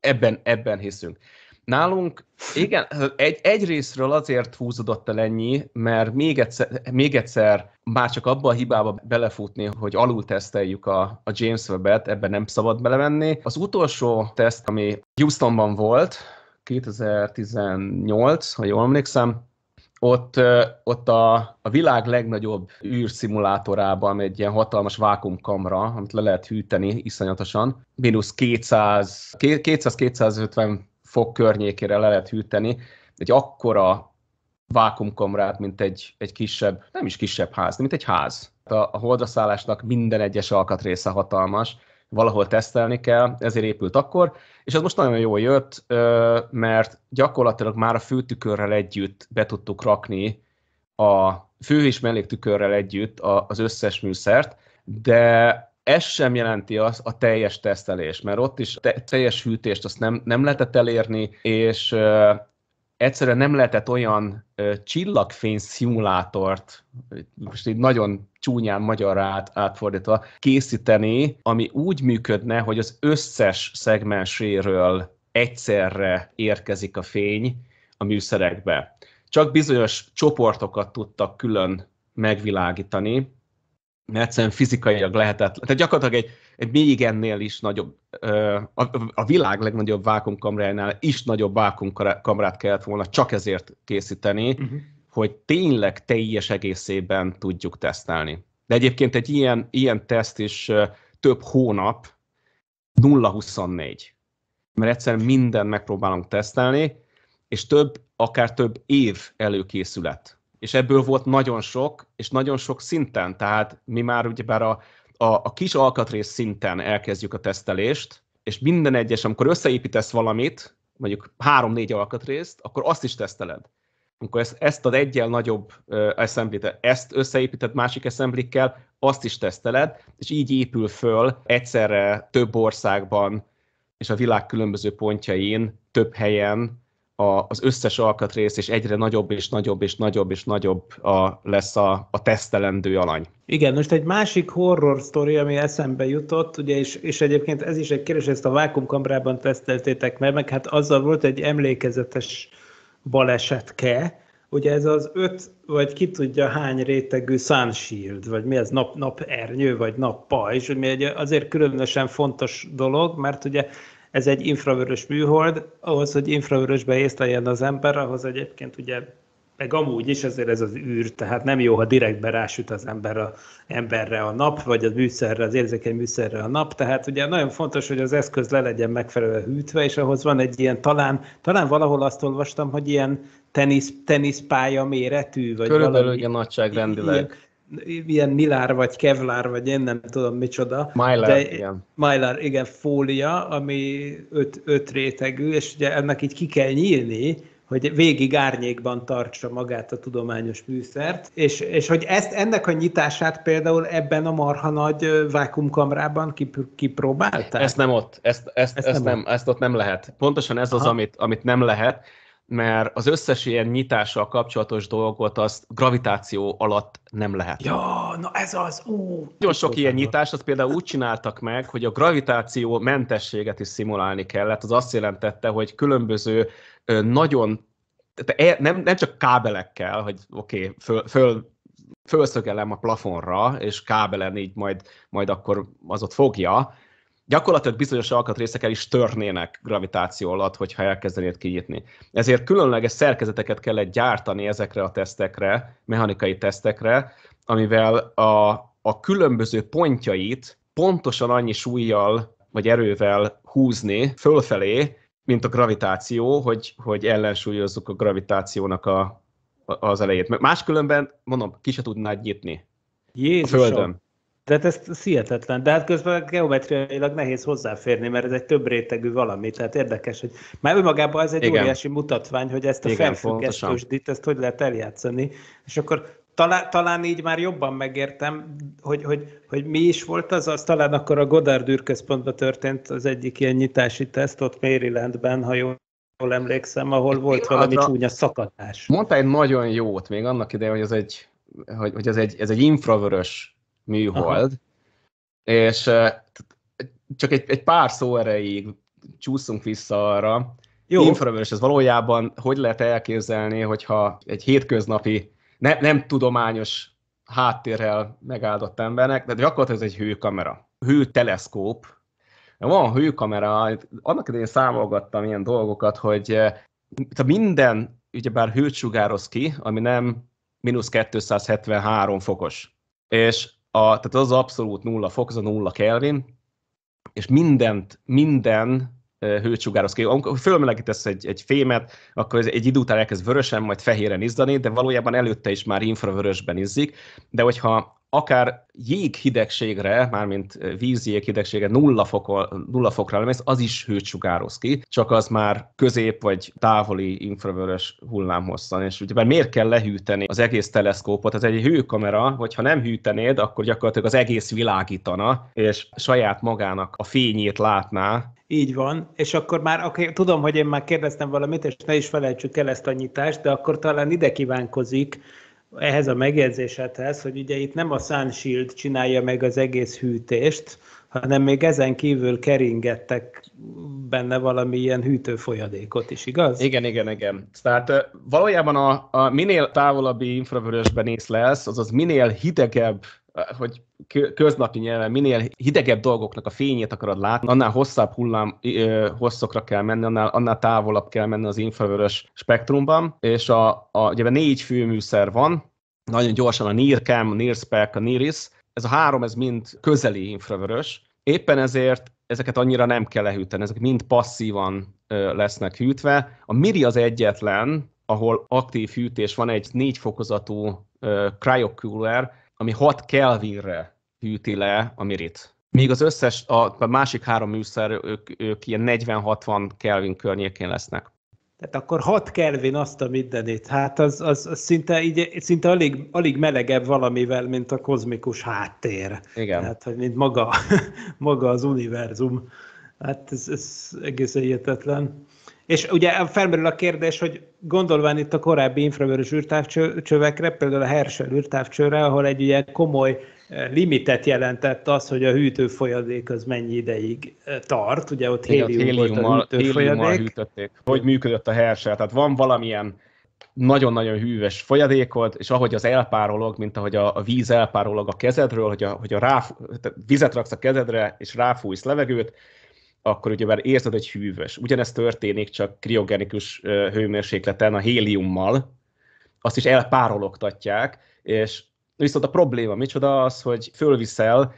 [SPEAKER 1] ebben, ebben hiszünk. Nálunk, igen, hát egy, egy részről azért húzódott el ennyi, mert még egyszer, még egyszer már csak abba a hibába belefutni, hogy alul teszteljük a, a James Webb-et, ebben nem szabad belevenni. Az utolsó teszt, ami Houstonban volt, 2018, ha jól emlékszem, ott, ott a, a világ legnagyobb űrszimulátorában egy ilyen hatalmas vákumkamra, amit le lehet hűteni iszonyatosan, mínusz 200-250 fok környékére le lehet hűteni, egy akkora vákumkamrát, mint egy, egy kisebb, nem is kisebb ház, mint egy ház. A, a holdraszállásnak minden egyes alkatrésze hatalmas, valahol tesztelni kell, ezért épült akkor, és ez most nagyon jól jött, mert gyakorlatilag már a főtükörrel együtt be tudtuk rakni a fő és melléktükörrel együtt az összes műszert, de ez sem jelenti az a teljes tesztelés, mert ott is te- teljes hűtést azt nem, nem lehetett elérni, és egyszerűen nem lehetett olyan ö, csillagfény szimulátort, most így nagyon csúnyán magyarra át, átfordítva, készíteni, ami úgy működne, hogy az összes szegmenséről egyszerre érkezik a fény a műszerekbe. Csak bizonyos csoportokat tudtak külön megvilágítani, mert egyszerűen fizikailag lehetetlen. Tehát gyakorlatilag egy, egy még ennél is nagyobb, a, a világ legnagyobb vákumkamrájánál is nagyobb vákumkamrát kellett volna csak ezért készíteni, uh-huh. hogy tényleg teljes egészében tudjuk tesztelni. De egyébként egy ilyen, ilyen teszt is több hónap, 0-24. Mert egyszerűen mindent megpróbálunk tesztelni, és több, akár több év előkészület és ebből volt nagyon sok, és nagyon sok szinten, tehát mi már ugyebár a, a, a kis alkatrész szinten elkezdjük a tesztelést, és minden egyes, amikor összeépítesz valamit, mondjuk három-négy alkatrészt, akkor azt is teszteled. Amikor ezt, ezt ad egyel nagyobb uh, assembly ezt összeépíted másik assembly azt is teszteled, és így épül föl egyszerre több országban és a világ különböző pontjain, több helyen a, az összes alkatrész, és egyre nagyobb és nagyobb és nagyobb és nagyobb a, lesz a, a tesztelendő alany. Igen, most egy másik horror
[SPEAKER 2] sztori, ami eszembe jutott, ugye, és, és egyébként ez is egy kérdés, ezt a vákumkamrában teszteltétek meg, meg hát azzal volt egy emlékezetes balesetke, ugye ez az öt, vagy ki tudja hány rétegű sunshield, vagy mi ez, nap, napernyő, vagy nappajzs, ami egy azért különösen fontos dolog, mert ugye ez egy infravörös műhold, ahhoz, hogy infravörösbe észleljen az ember, ahhoz egyébként ugye meg amúgy is ezért ez az űr, tehát nem jó, ha direktbe rásüt az ember a, emberre a nap, vagy az műszerre, az érzékeny műszerre a nap, tehát ugye nagyon fontos, hogy az eszköz le legyen megfelelően hűtve, és ahhoz van egy ilyen, talán, talán valahol azt olvastam, hogy ilyen tenisz, teniszpálya méretű, vagy Körülbelül valami, igen, nagyságrendileg. Ilyen, ilyen milár, vagy kevlár, vagy én nem tudom micsoda. Mylar, de, igen. Mylar, igen, fólia, ami öt, öt rétegű, és ugye ennek így ki kell nyílni, hogy végig árnyékban tartsa magát a tudományos műszert, és, és hogy ezt, ennek a nyitását például ebben a marha nagy vákumkamrában kip, kipróbálták?
[SPEAKER 1] Ezt nem ott, ezt, ezt, ezt, ezt, nem, nem, ezt ott nem lehet. Pontosan ez az, amit, amit nem lehet, mert az összes ilyen nyitással kapcsolatos dolgot azt gravitáció alatt nem lehet. Ja,
[SPEAKER 2] na ez az, ú! Nagyon sok
[SPEAKER 1] ilyen nyitást, az például úgy csináltak meg, hogy a gravitáció mentességet is szimulálni kellett, az azt jelentette, hogy különböző nagyon, tehát e, nem, nem csak kábelekkel, hogy oké, okay, föl, föl fölszögelem a plafonra, és kábelen így majd, majd akkor az ott fogja, gyakorlatilag bizonyos alkatrészek el is törnének gravitáció alatt, hogyha elkezdenéd kinyitni. Ezért különleges szerkezeteket kellett gyártani ezekre a tesztekre, mechanikai tesztekre, amivel a, a különböző pontjait pontosan annyi súlyjal vagy erővel húzni fölfelé, mint a gravitáció, hogy, hogy ellensúlyozzuk a gravitációnak a, a, az elejét. Máskülönben, mondom, ki se tudnád nyitni. Jézusom. A Földön. Tehát
[SPEAKER 2] ez hihetetlen. De hát közben geometriailag nehéz hozzáférni, mert ez egy több rétegű valami. Tehát érdekes, hogy már önmagában ez egy Igen. óriási mutatvány, hogy ezt a felfüggesztősdít, ezt hogy lehet eljátszani. És akkor talán, talán így már jobban megértem, hogy, hogy, hogy mi is volt az, az talán akkor a Godard űrközpontban történt az egyik ilyen nyitási teszt, ott Marylandben, ha jól jól emlékszem, ahol volt valami a... csúnya
[SPEAKER 1] szakadás. Mondta egy nagyon jót még annak idején, hogy ez egy, hogy, hogy ez egy, ez egy infravörös műhold, Aha. és csak egy, egy pár szó erejéig csúszunk vissza arra. Jó. Infravörös, ez valójában hogy lehet elképzelni, hogyha egy hétköznapi, ne, nem tudományos háttérrel megáldott embernek, de gyakorlatilag ez egy hőkamera, hőteleszkóp. Van hőkamera, annak idején számolgattam ilyen dolgokat, hogy minden ugyebár hőt sugároz ki, ami nem mínusz 273 fokos. És a, tehát az abszolút nulla fok, az a nulla Kelvin, és mindent, minden hőcsugároz ki. Amikor fölmelegítesz egy, egy fémet, akkor ez egy idő után elkezd vörösen, majd fehéren izzani, de valójában előtte is már infravörösben izzik, de hogyha akár jéghidegségre, mármint vízjéghidegségre nulla, fokol, nulla fokra lemész, az is hőt sugároz ki, csak az már közép vagy távoli infravörös hullámhosszan. És ugye miért kell lehűteni az egész teleszkópot? Ez egy hőkamera, hogyha nem hűtenéd, akkor gyakorlatilag az egész világítana, és saját magának a fényét látná,
[SPEAKER 2] így van, és akkor már, okay, tudom, hogy én már kérdeztem valamit, és ne is felejtsük el ezt a nyitást, de akkor talán ide kívánkozik ehhez a megjegyzésedhez, hogy ugye itt nem a Sunshield csinálja meg az egész hűtést, hanem még ezen kívül keringettek benne valami ilyen
[SPEAKER 1] hűtőfolyadékot is, igaz? Igen, igen, igen. Tehát valójában a, a minél távolabbi infravörösben észlelsz, azaz minél hidegebb hogy köznapi nyelven minél hidegebb dolgoknak a fényét akarod látni, annál hosszabb hullám ö, hosszokra kell menni, annál, annál távolabb kell menni az infravörös spektrumban, és a, a, ugye négy főműszer van, nagyon gyorsan a NIRCAM, a NIRSPEC, a NIRIS, ez a három, ez mind közeli infravörös, éppen ezért ezeket annyira nem kell lehűteni, ezek mind passzívan ö, lesznek hűtve. A MIRI az egyetlen, ahol aktív hűtés van, egy négy fokozatú cryocooler, ami 6 Kelvinre hűti le a mirit. Míg az összes, a, a másik három műszer, ők, ők ilyen 40-60 Kelvin környékén lesznek.
[SPEAKER 2] Tehát akkor 6 Kelvin azt a mindenit, hát az, az, az szinte, így, szinte alig, alig melegebb valamivel, mint a kozmikus háttér. Igen. Tehát, hogy mint maga, maga az univerzum. Hát ez, ez egész egyetetlen. És ugye felmerül a kérdés, hogy gondolván itt a korábbi infravörös űrtávcsövekre, például a Herschel űrtávcsőre, ahol egy ilyen komoly eh, limitet jelentett az,
[SPEAKER 1] hogy a hűtőfolyadék az mennyi ideig
[SPEAKER 2] eh, tart, ugye ott hélium volt a hűtőfolyadék. Hűtötték. Hogy
[SPEAKER 1] működött a Herschel, tehát van valamilyen nagyon-nagyon hűves folyadékod, és ahogy az elpárolog, mint ahogy a, a víz elpárolog a kezedről, hogy a, hogy a ráf, vizet raksz a kezedre, és ráfújsz levegőt, akkor ugye már érzed, hogy hűvös. Ugyanezt történik csak kriogenikus hőmérsékleten a héliummal, azt is elpárologtatják, és viszont a probléma micsoda az, hogy fölviszel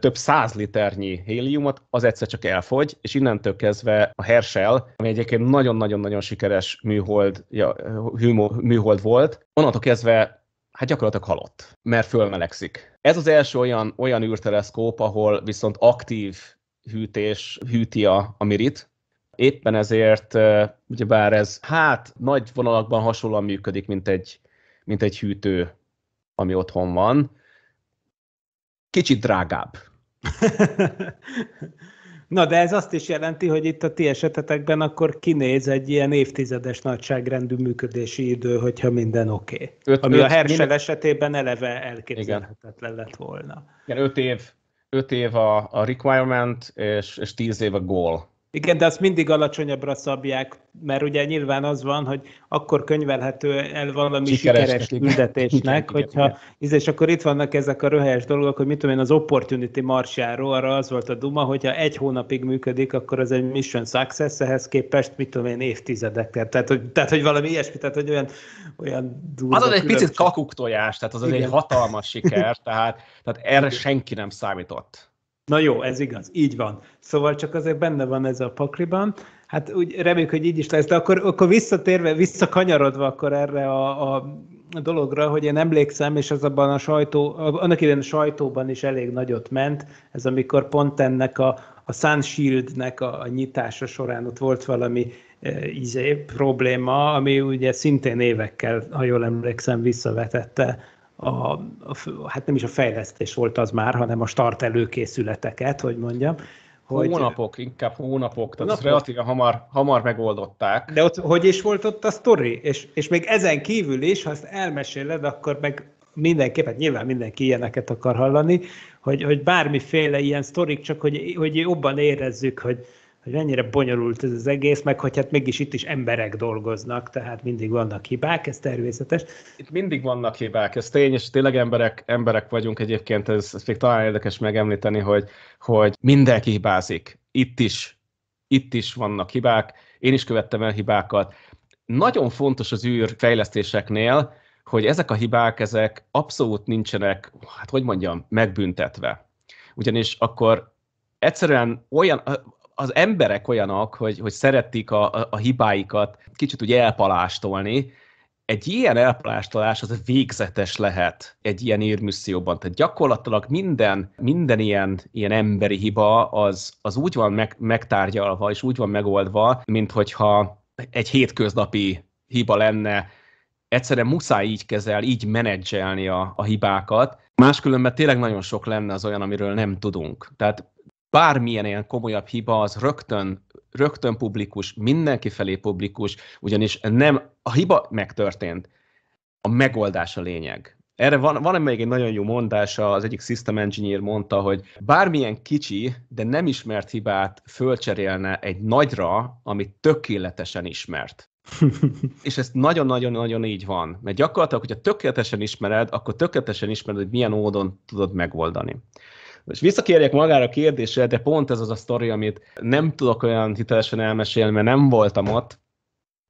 [SPEAKER 1] több száz liternyi héliumot, az egyszer csak elfogy, és innentől kezdve a Herschel, ami egyébként nagyon-nagyon-nagyon sikeres műhold, ja, műhold volt, onnantól kezdve hát gyakorlatilag halott, mert fölmelegszik. Ez az első olyan, olyan űrteleszkóp, ahol viszont aktív hűtés hűti a, a mirit. Éppen ezért, ugyebár ez hát nagy vonalakban hasonlóan működik, mint egy, mint egy hűtő, ami otthon van. Kicsit drágább.
[SPEAKER 2] Na, de ez azt is jelenti, hogy itt a ti esetetekben akkor kinéz egy ilyen évtizedes nagyságrendű működési idő, hogyha minden oké. Okay. ami öt, a Hersel minden... esetében eleve elképzelhetetlen Igen. lett volna.
[SPEAKER 1] Igen, öt év 5 év a, a requirement, és, és 10 év a goal. Igen, de azt mindig alacsonyabbra
[SPEAKER 2] szabják, mert ugye nyilván az van, hogy akkor könyvelhető el valami sikeres, küldetésnek, hogyha, igen. és akkor itt vannak ezek a röhelyes dolgok, hogy mit tudom én, az Opportunity marsjáról, arra az volt a duma, hogyha egy hónapig működik, akkor az egy mission success, ehhez képest
[SPEAKER 1] mit tudom én, évtizedekkel. Tehát, hogy, tehát, hogy valami ilyesmi, tehát, hogy olyan, olyan durva Az az egy picit kakuktojás, tehát az, az egy hatalmas siker, tehát, tehát erre senki nem számított. Na jó, ez igaz, így van.
[SPEAKER 2] Szóval csak azért benne van ez a pakliban. Hát úgy reméljük, hogy így is lesz, de akkor, akkor visszatérve, visszakanyarodva akkor erre a, a dologra, hogy én emlékszem, és az abban a sajtó, annak idején a sajtóban is elég nagyot ment, ez amikor pont ennek a, a Shield-nek a, a nyitása során ott volt valami e, izé, probléma, ami ugye szintén évekkel, ha jól emlékszem, visszavetette a, a, hát nem is a fejlesztés volt az már, hanem a start előkészületeket, hogy mondjam.
[SPEAKER 1] Hogy... Hónapok, inkább hónapok, tehát hónapok. relatíve
[SPEAKER 2] hamar, hamar megoldották. De ott hogy is volt ott a sztori? És, és még ezen kívül is, ha ezt elmeséled, akkor meg mindenképpen, hát nyilván mindenki ilyeneket akar hallani, hogy, hogy bármiféle ilyen sztorik, csak hogy, hogy jobban érezzük, hogy, hogy mennyire bonyolult ez az egész, meg hogy
[SPEAKER 1] hát mégis itt is emberek dolgoznak, tehát mindig vannak hibák, ez természetes. Itt mindig vannak hibák, ez tény, és tényleg emberek, emberek vagyunk egyébként, ez, ez még talán érdekes megemlíteni, hogy, hogy mindenki hibázik, itt is, itt is vannak hibák, én is követtem el hibákat. Nagyon fontos az fejlesztéseknél, hogy ezek a hibák, ezek abszolút nincsenek, hát hogy mondjam, megbüntetve. Ugyanis akkor egyszerűen olyan, az emberek olyanok, hogy, hogy szeretik a, a, a hibáikat kicsit úgy elpalástolni, egy ilyen elpalástolás az végzetes lehet egy ilyen írmisszióban. Tehát gyakorlatilag minden, minden ilyen, ilyen emberi hiba az, az úgy van meg, megtárgyalva és úgy van megoldva, mint hogyha egy hétköznapi hiba lenne. Egyszerűen muszáj így kezel, így menedzselni a, a hibákat. Máskülönben tényleg nagyon sok lenne az olyan, amiről nem tudunk. Tehát bármilyen ilyen komolyabb hiba az rögtön, rögtön publikus, mindenki felé publikus, ugyanis nem, a hiba megtörtént, a megoldás a lényeg. Erre van, van még egy nagyon jó mondása, az egyik system engineer mondta, hogy bármilyen kicsi, de nem ismert hibát fölcserélne egy nagyra, amit tökéletesen ismert. és ez nagyon-nagyon-nagyon így van. Mert gyakorlatilag, hogyha tökéletesen ismered, akkor tökéletesen ismered, hogy milyen módon tudod megoldani és visszakérjek magára a kérdésre, de pont ez az a sztori, amit nem tudok olyan hitelesen elmesélni, mert nem voltam ott,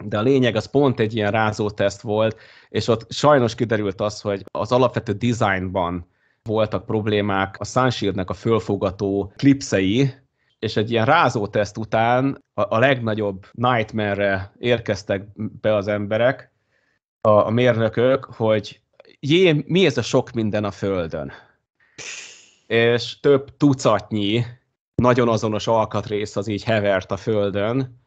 [SPEAKER 1] de a lényeg az pont egy ilyen rázó teszt volt, és ott sajnos kiderült az, hogy az alapvető designban voltak problémák, a Sunshieldnek a fölfogató klipszei, és egy ilyen rázó teszt után a, a legnagyobb nightmare-re érkeztek be az emberek, a, a mérnökök, hogy jé, mi ez a sok minden a Földön? és több tucatnyi nagyon azonos alkatrész az így hevert a földön,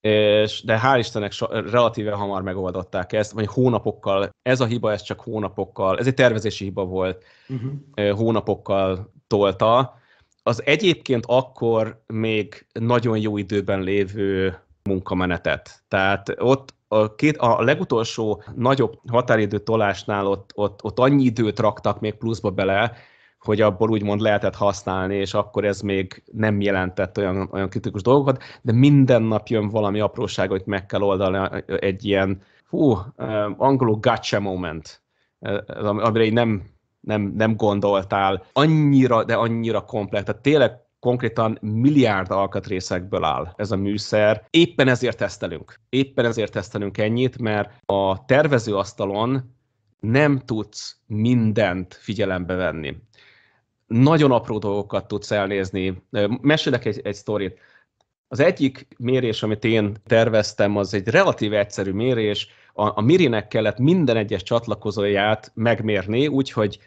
[SPEAKER 1] és, de hál' Istennek so, relatíve hamar megoldották ezt, vagy hónapokkal, ez a hiba, ez csak hónapokkal, ez egy tervezési hiba volt, uh-huh. hónapokkal tolta. Az egyébként akkor még nagyon jó időben lévő munkamenetet. Tehát ott a, két, a legutolsó nagyobb határidő tolásnál ott, ott, ott annyi időt raktak még pluszba bele, hogy abból úgymond lehetett használni, és akkor ez még nem jelentett olyan, olyan kritikus dolgokat, de minden nap jön valami apróság, hogy meg kell oldani egy ilyen, hú, angolul gotcha moment, amire így nem, nem, nem gondoltál. Annyira, de annyira komplex, tehát tényleg konkrétan milliárd alkatrészekből áll ez a műszer. Éppen ezért tesztelünk. Éppen ezért tesztelünk ennyit, mert a tervezőasztalon nem tudsz mindent figyelembe venni nagyon apró dolgokat tudsz elnézni. Mesélek egy, egy sztorit. Az egyik mérés, amit én terveztem, az egy relatív egyszerű mérés. A, a Mirinek kellett minden egyes csatlakozóját megmérni, úgyhogy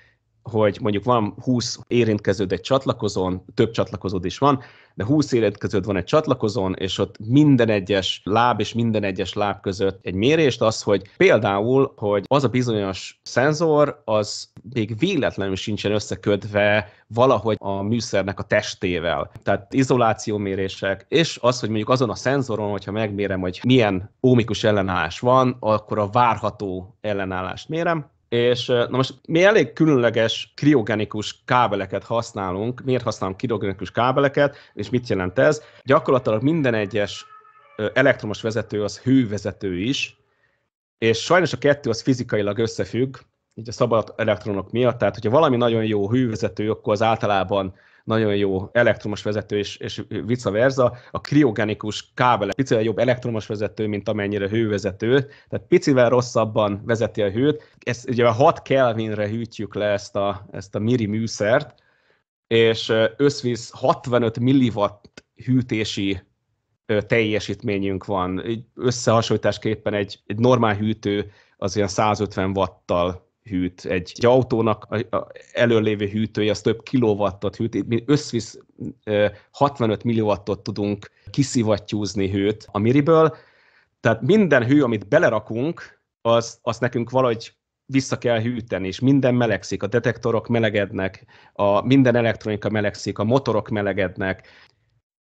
[SPEAKER 1] hogy mondjuk van 20 érintkeződ egy csatlakozón, több csatlakozód is van, de 20 érintkeződ van egy csatlakozón, és ott minden egyes láb és minden egyes láb között egy mérést az, hogy például, hogy az a bizonyos szenzor, az még véletlenül sincsen összekötve valahogy a műszernek a testével. Tehát izolációmérések, és az, hogy mondjuk azon a szenzoron, hogyha megmérem, hogy milyen ómikus ellenállás van, akkor a várható ellenállást mérem, és na most mi elég különleges kriogenikus kábeleket használunk. Miért használunk kriogenikus kábeleket, és mit jelent ez? Gyakorlatilag minden egyes elektromos vezető az hővezető is, és sajnos a kettő az fizikailag összefügg, így a szabad elektronok miatt, tehát hogyha valami nagyon jó hővezető, akkor az általában nagyon jó elektromos vezető, és, és vice versa. A kriogenikus kábel picivel jobb elektromos vezető, mint amennyire hővezető, tehát picivel rosszabban vezeti a hőt. Ezt ugye a 6 Kelvinre hűtjük le ezt a, ezt a miri műszert, és összvisz 65 milliwatt hűtési teljesítményünk van. Összehasonlításképpen egy, egy normál hűtő az ilyen 150 watttal hűt. Egy, egy autónak a, a előlévő hűtője az több kilowattot hűt. Mi összvisz 65 milliwattot tudunk kiszivattyúzni hőt a miriből, tehát minden hő, amit belerakunk, az, az nekünk valahogy vissza kell hűteni, és minden melegszik, a detektorok melegednek, a, minden elektronika melegszik, a motorok melegednek.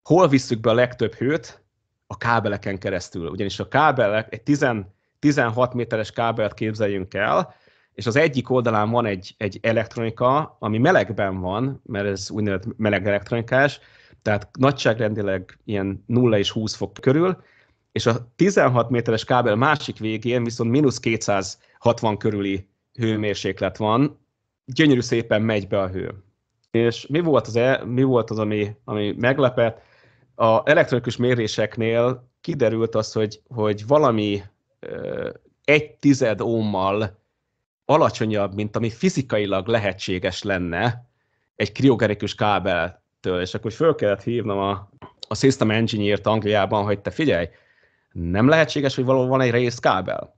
[SPEAKER 1] Hol visszük be a legtöbb hőt? A kábeleken keresztül. Ugyanis a kábelek, egy 10, 16 méteres kábelt képzeljünk el, és az egyik oldalán van egy, egy elektronika, ami melegben van, mert ez úgynevezett meleg elektronikás, tehát nagyságrendileg ilyen 0 és 20 fok körül, és a 16 méteres kábel másik végén viszont mínusz 260 körüli hőmérséklet van, gyönyörű szépen megy be a hő. És mi volt az, e, mi volt az ami, ami meglepett? A elektronikus méréseknél kiderült az, hogy, hogy valami ö, egy tized ómmal alacsonyabb, mint ami fizikailag lehetséges lenne egy kriogerikus kábeltől, és akkor föl kellett hívnom a, a System Engineer-t Angliában, hogy te figyelj, nem lehetséges, hogy valóban van egy rész kábel?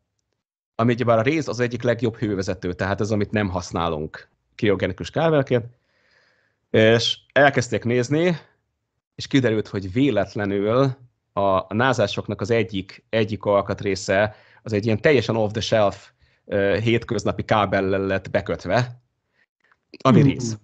[SPEAKER 1] Ami a rész az egyik legjobb hővezető, tehát ez, amit nem használunk kriogenikus kábelként, és elkezdték nézni, és kiderült, hogy véletlenül a, a názásoknak az egyik, egyik alkatrésze az egy ilyen teljesen off-the-shelf hétköznapi kábellel lett bekötve, ami mm. rész.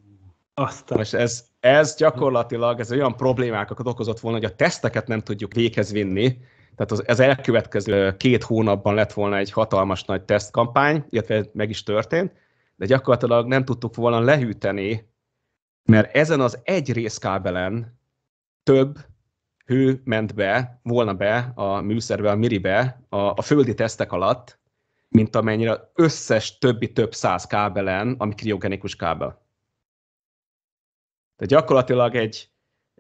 [SPEAKER 1] Aztán. Most ez, ez gyakorlatilag ez olyan problémákat okozott volna, hogy a teszteket nem tudjuk véghez vinni, tehát az, ez elkövetkező két hónapban lett volna egy hatalmas nagy tesztkampány, illetve meg is történt, de gyakorlatilag nem tudtuk volna lehűteni, mert ezen az egy részkábelen több hő ment be, volna be a műszerbe, a miribe a, a földi tesztek alatt, mint amennyire az összes többi több száz kábelen, ami kriogenikus kábel. Tehát gyakorlatilag egy,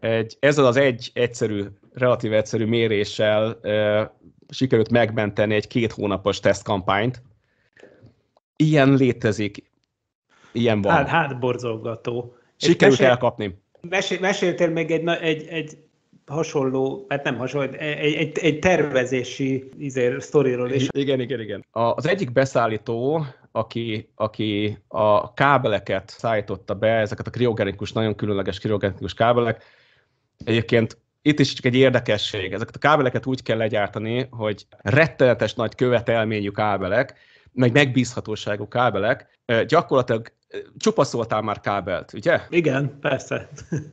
[SPEAKER 1] egy, ezzel az egy egyszerű, relatív egyszerű méréssel e, sikerült megmenteni egy két hónapos tesztkampányt. Ilyen létezik, ilyen van. Hát, hát borzolgató. Sikerült mesél, elkapni.
[SPEAKER 2] Mesél, meséltél még egy, egy, egy hasonló, hát nem hasonló, egy, egy, egy tervezési izé, sztoriról is. Igen, igen, igen.
[SPEAKER 1] Az egyik beszállító, aki, aki a kábeleket szállította be, ezeket a kriogenikus, nagyon különleges kriogenikus kábelek, egyébként itt is csak egy érdekesség. Ezeket a kábeleket úgy kell legyártani, hogy rettenetes nagy követelményű kábelek, meg megbízhatóságú kábelek, gyakorlatilag csupaszoltál már kábelt, ugye? Igen, persze.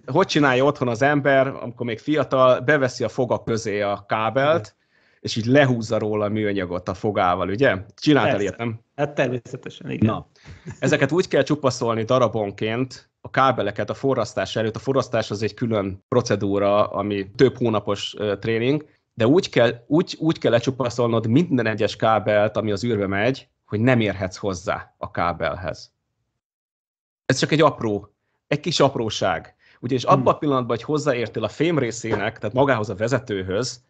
[SPEAKER 1] Hogy csinálja otthon az ember, amikor még fiatal, beveszi a foga közé a kábelt, Igen. és így lehúzza róla a műanyagot a fogával, ugye? Csináltál ilyet, nem? Hát természetesen, igen. Na. Ezeket úgy kell csupaszolni darabonként, a kábeleket a forrasztás előtt. A forrasztás az egy külön procedúra, ami több hónapos tréning, de úgy kell, úgy, úgy kell lecsupaszolnod minden egyes kábelt, ami az űrbe megy, hogy nem érhetsz hozzá a kábelhez ez csak egy apró, egy kis apróság. Ugyanis hmm. abban a pillanatban, hogy hozzáértél a fém részének, tehát magához a vezetőhöz,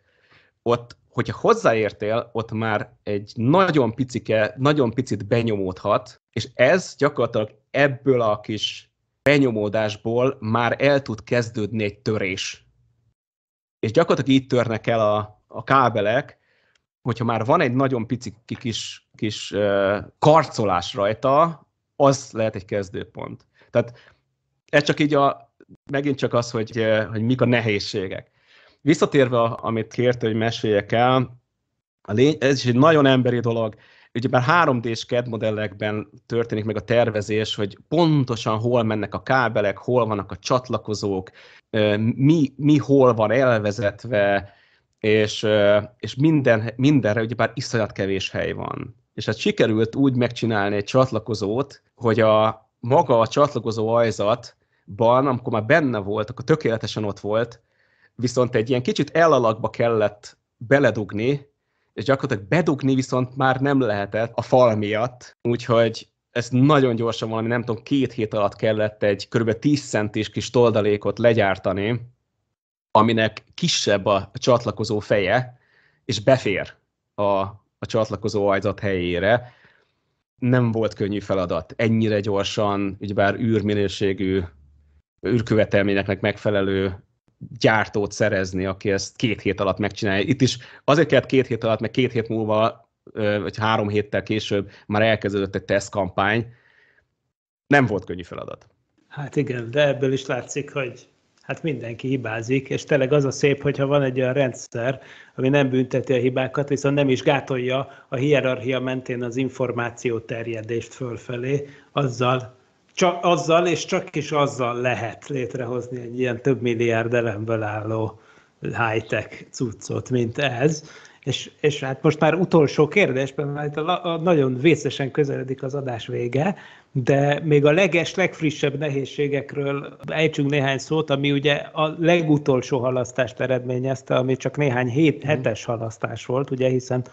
[SPEAKER 1] ott, hogyha hozzáértél, ott már egy nagyon picike, nagyon picit benyomódhat, és ez gyakorlatilag ebből a kis benyomódásból már el tud kezdődni egy törés. És gyakorlatilag így törnek el a, a kábelek, hogyha már van egy nagyon pici kis, kis uh, karcolás rajta, az lehet egy kezdőpont. Tehát ez csak így a, megint csak az, hogy, eh, hogy mik a nehézségek. Visszatérve, amit kérte, hogy meséljek el, a lény, ez is egy nagyon emberi dolog, már 3 d CAD modellekben történik meg a tervezés, hogy pontosan hol mennek a kábelek, hol vannak a csatlakozók, eh, mi, mi hol van elvezetve, és, eh, és minden, mindenre ugyebár iszonyat kevés hely van és hát sikerült úgy megcsinálni egy csatlakozót, hogy a maga a csatlakozó ajzatban, amikor már benne volt, akkor tökéletesen ott volt, viszont egy ilyen kicsit elalakba kellett beledugni, és gyakorlatilag bedugni viszont már nem lehetett a fal miatt, úgyhogy ez nagyon gyorsan valami, nem tudom, két hét alatt kellett egy kb. 10 centis kis toldalékot legyártani, aminek kisebb a csatlakozó feje, és befér a a csatlakozó ajzat helyére. Nem volt könnyű feladat. Ennyire gyorsan, bár űrminőségű, űrkövetelményeknek megfelelő gyártót szerezni, aki ezt két hét alatt megcsinálja. Itt is azért kellett két hét alatt, mert két hét múlva, vagy három héttel később már elkezdődött egy tesztkampány. Nem volt könnyű feladat.
[SPEAKER 2] Hát igen, de ebből is látszik, hogy hát mindenki hibázik, és tényleg az a szép, hogyha van egy olyan rendszer, ami nem bünteti a hibákat, viszont nem is gátolja a hierarchia mentén az információ terjedést fölfelé, azzal, csak, azzal és csak is azzal lehet létrehozni egy ilyen több milliárd elemből álló high-tech cuccot, mint ez. És, és hát most már utolsó kérdésben, mert a, a, nagyon vészesen közeledik az adás vége, de még a leges, legfrissebb nehézségekről ejtsünk néhány szót, ami ugye a legutolsó halasztást eredményezte, ami csak néhány hét, mhm. hetes halasztás volt, ugye hiszen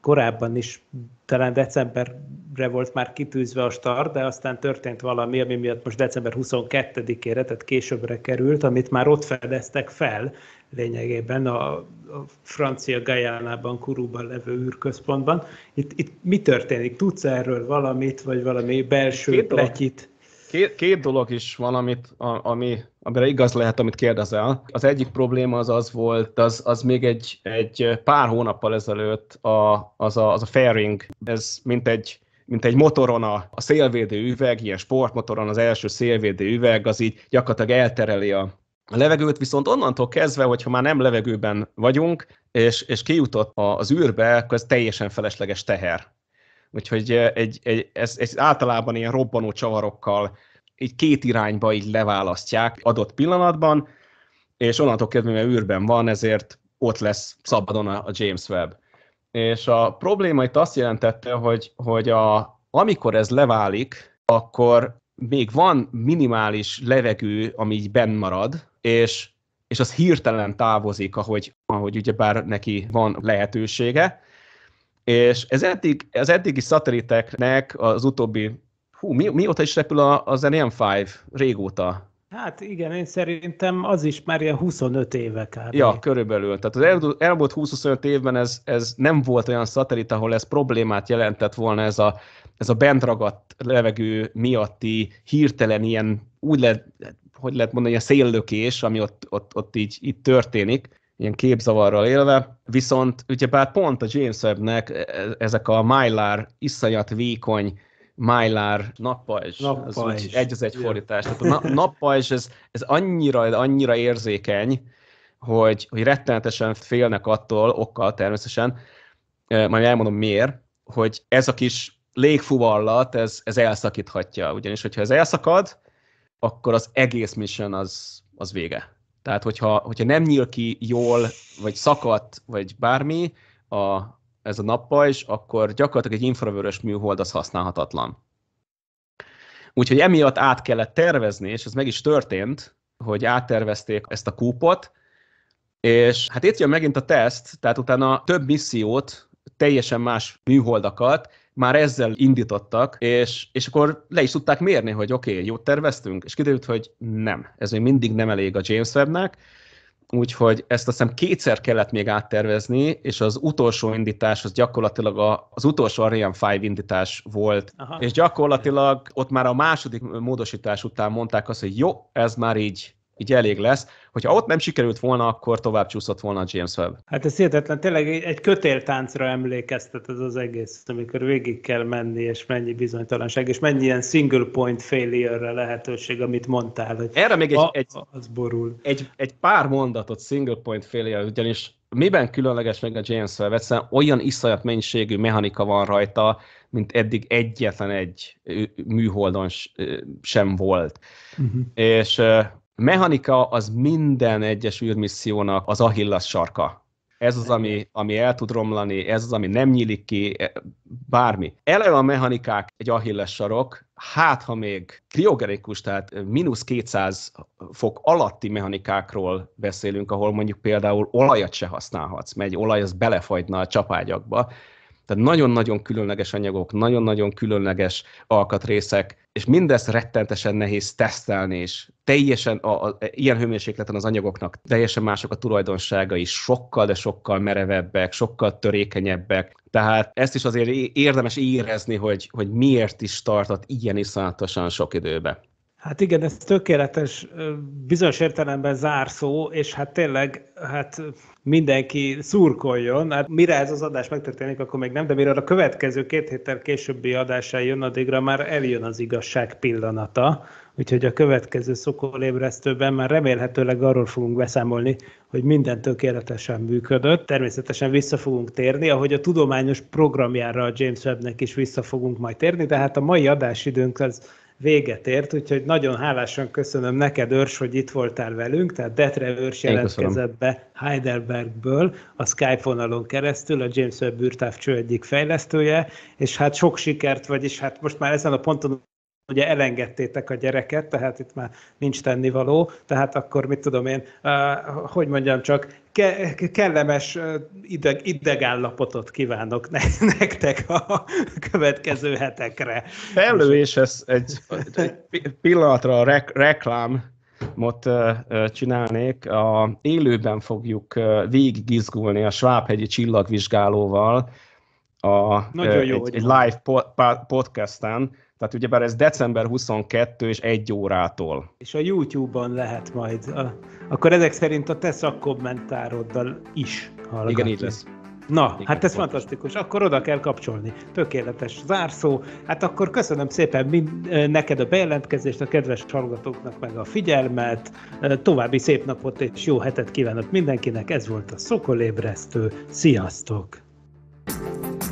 [SPEAKER 2] korábban is talán decemberre volt már kitűzve a start, de aztán történt valami, ami miatt most december 22-ére, tehát későbbre került, amit már ott fedeztek fel, lényegében a, a francia Gajánában, Kurúban levő űrközpontban. Itt, itt mi történik? Tudsz erről valamit, vagy
[SPEAKER 1] valami belső két pletyit? Dolog, két, két dolog is van, amit, ami, amire igaz lehet, amit kérdezel. Az egyik probléma az az volt, az, az még egy, egy pár hónappal ezelőtt a, az, a, az a fairing, ez mint egy mint egy motoron a, a szélvédő üveg, ilyen sportmotoron az első szélvédő üveg, az így gyakorlatilag eltereli a, a levegőt viszont onnantól kezdve, hogyha már nem levegőben vagyunk, és, és kijutott az űrbe, akkor ez teljesen felesleges teher. Úgyhogy eh, egy, egy, ez, ez általában ilyen robbanó csavarokkal így két irányba így leválasztják adott pillanatban, és onnantól kezdve, mert űrben van, ezért ott lesz szabadon a James Webb. És a probléma itt azt jelentette, hogy, hogy a, amikor ez leválik, akkor még van minimális levegő, ami így benn marad, és, és az hirtelen távozik, ahogy, ahogy bár neki van lehetősége. És ez eddig, az eddigi szateliteknek az utóbbi, hú, mi, mióta is repül a, az NM5? Régóta.
[SPEAKER 2] Hát igen, én szerintem az is már ilyen 25 éve kb. Ja,
[SPEAKER 1] körülbelül. Tehát az elmúlt 20-25 évben ez, ez nem volt olyan szatelit, ahol ez problémát jelentett volna ez a, ez a bentragadt levegő miatti hirtelen ilyen úgy le, hogy lehet mondani, a széllökés, ami ott, ott, ott így, így történik, ilyen képzavarral élve, viszont bár pont a James Webbnek e, e, ezek a Mylar iszonyat vékony Mylar nappajzs, az egy az egy fordítás. Tehát a na, nappajzs, ez, ez annyira, annyira érzékeny, hogy, hogy rettenetesen félnek attól, okkal természetesen, e, majd elmondom miért, hogy ez a kis légfuvallat, ez, ez elszakíthatja. Ugyanis, hogyha ez elszakad, akkor az egész mission az, az vége. Tehát, hogyha, hogyha nem nyíl ki jól, vagy szakadt, vagy bármi a, ez a nappajzs, akkor gyakorlatilag egy infravörös műhold az használhatatlan. Úgyhogy emiatt át kellett tervezni, és ez meg is történt, hogy áttervezték ezt a kúpot, és hát itt jön megint a teszt, tehát utána több missziót, teljesen más műholdakat, már ezzel indítottak, és, és akkor le is tudták mérni, hogy oké, okay, jót terveztünk, és kiderült, hogy nem, ez még mindig nem elég a James Webbnek, úgyhogy ezt azt hiszem kétszer kellett még áttervezni, és az utolsó indítás az gyakorlatilag a, az utolsó Ariane 5 indítás volt, Aha. és gyakorlatilag ott már a második módosítás után mondták azt, hogy jó, ez már így így elég lesz. Hogyha ott nem sikerült volna, akkor tovább csúszott volna a James Webb.
[SPEAKER 2] Hát ez hihetetlen, tényleg egy kötéltáncra emlékeztet ez az egész, amikor végig kell menni, és mennyi bizonytalanság, és mennyi ilyen single point failure-re lehetőség, amit mondtál. Hogy Erre még egy, a, egy, az
[SPEAKER 1] borul. Egy, egy pár mondatot single point failure, ugyanis miben különleges meg a James Webb? Egyszerűen olyan iszajat mennyiségű mechanika van rajta, mint eddig egyetlen egy műholdon sem volt. Uh-huh. És mechanika az minden egyes űrmissziónak az Achilles sarka. Ez az, ami, ami el tud romlani, ez az, ami nem nyílik ki, e, bármi. Eleve a mechanikák egy Achilles sarok, hát ha még kriogenikus, tehát mínusz 200 fok alatti mechanikákról beszélünk, ahol mondjuk például olajat se használhatsz, mert egy olaj az belefagyna a csapágyakba, tehát nagyon-nagyon különleges anyagok, nagyon-nagyon különleges alkatrészek, és mindezt rettentesen nehéz tesztelni, és teljesen a, a, ilyen hőmérsékleten az anyagoknak teljesen mások a tulajdonságai, sokkal, de sokkal merevebbek, sokkal törékenyebbek. Tehát ezt is azért érdemes érezni, hogy, hogy miért is tartott ilyen iszonyatosan sok időbe.
[SPEAKER 2] Hát igen, ez tökéletes, bizonyos értelemben zárszó, és hát tényleg hát mindenki szurkoljon. Hát mire ez az adás megtörténik, akkor még nem, de mire a következő két héttel későbbi adásá jön, addigra már eljön az igazság pillanata. Úgyhogy a következő szokolébresztőben már remélhetőleg arról fogunk beszámolni, hogy minden tökéletesen működött. Természetesen vissza fogunk térni, ahogy a tudományos programjára a James Webbnek is vissza fogunk majd térni, de hát a mai adásidőnk az véget ért, úgyhogy nagyon hálásan köszönöm neked, Örs, hogy itt voltál velünk, tehát Detre Őrs jelentkezett be Heidelbergből, a Skype vonalon keresztül, a James Webb űrtávcső egyik fejlesztője, és hát sok sikert, vagyis hát most már ezen a ponton ugye elengedtétek a gyereket, tehát itt már nincs tennivaló, tehát akkor mit tudom én, eh, hogy mondjam csak, ke- kellemes eh, ideg- idegállapotot kívánok ne- nektek a következő hetekre.
[SPEAKER 1] és ez egy, egy pillanatra a rek- reklám eh, csinálnék. A élőben fogjuk végigizgulni a Svábhegyi csillagvizsgálóval a, Nagyon jó, egy, egy live podcasten, tehát ugyebár ez december 22 és 1 órától.
[SPEAKER 2] És a YouTube-on lehet majd. A, akkor ezek szerint a te szakkommentároddal is hallgatni. Igen, így lesz. Na, Igen, hát ez pontos. fantasztikus. Akkor oda kell kapcsolni. Tökéletes zárszó. Hát akkor köszönöm szépen mind, neked a bejelentkezést, a kedves hallgatóknak meg a figyelmet. További szép napot és jó hetet kívánok mindenkinek. Ez volt a Szokolébresztő. Sziasztok! thank you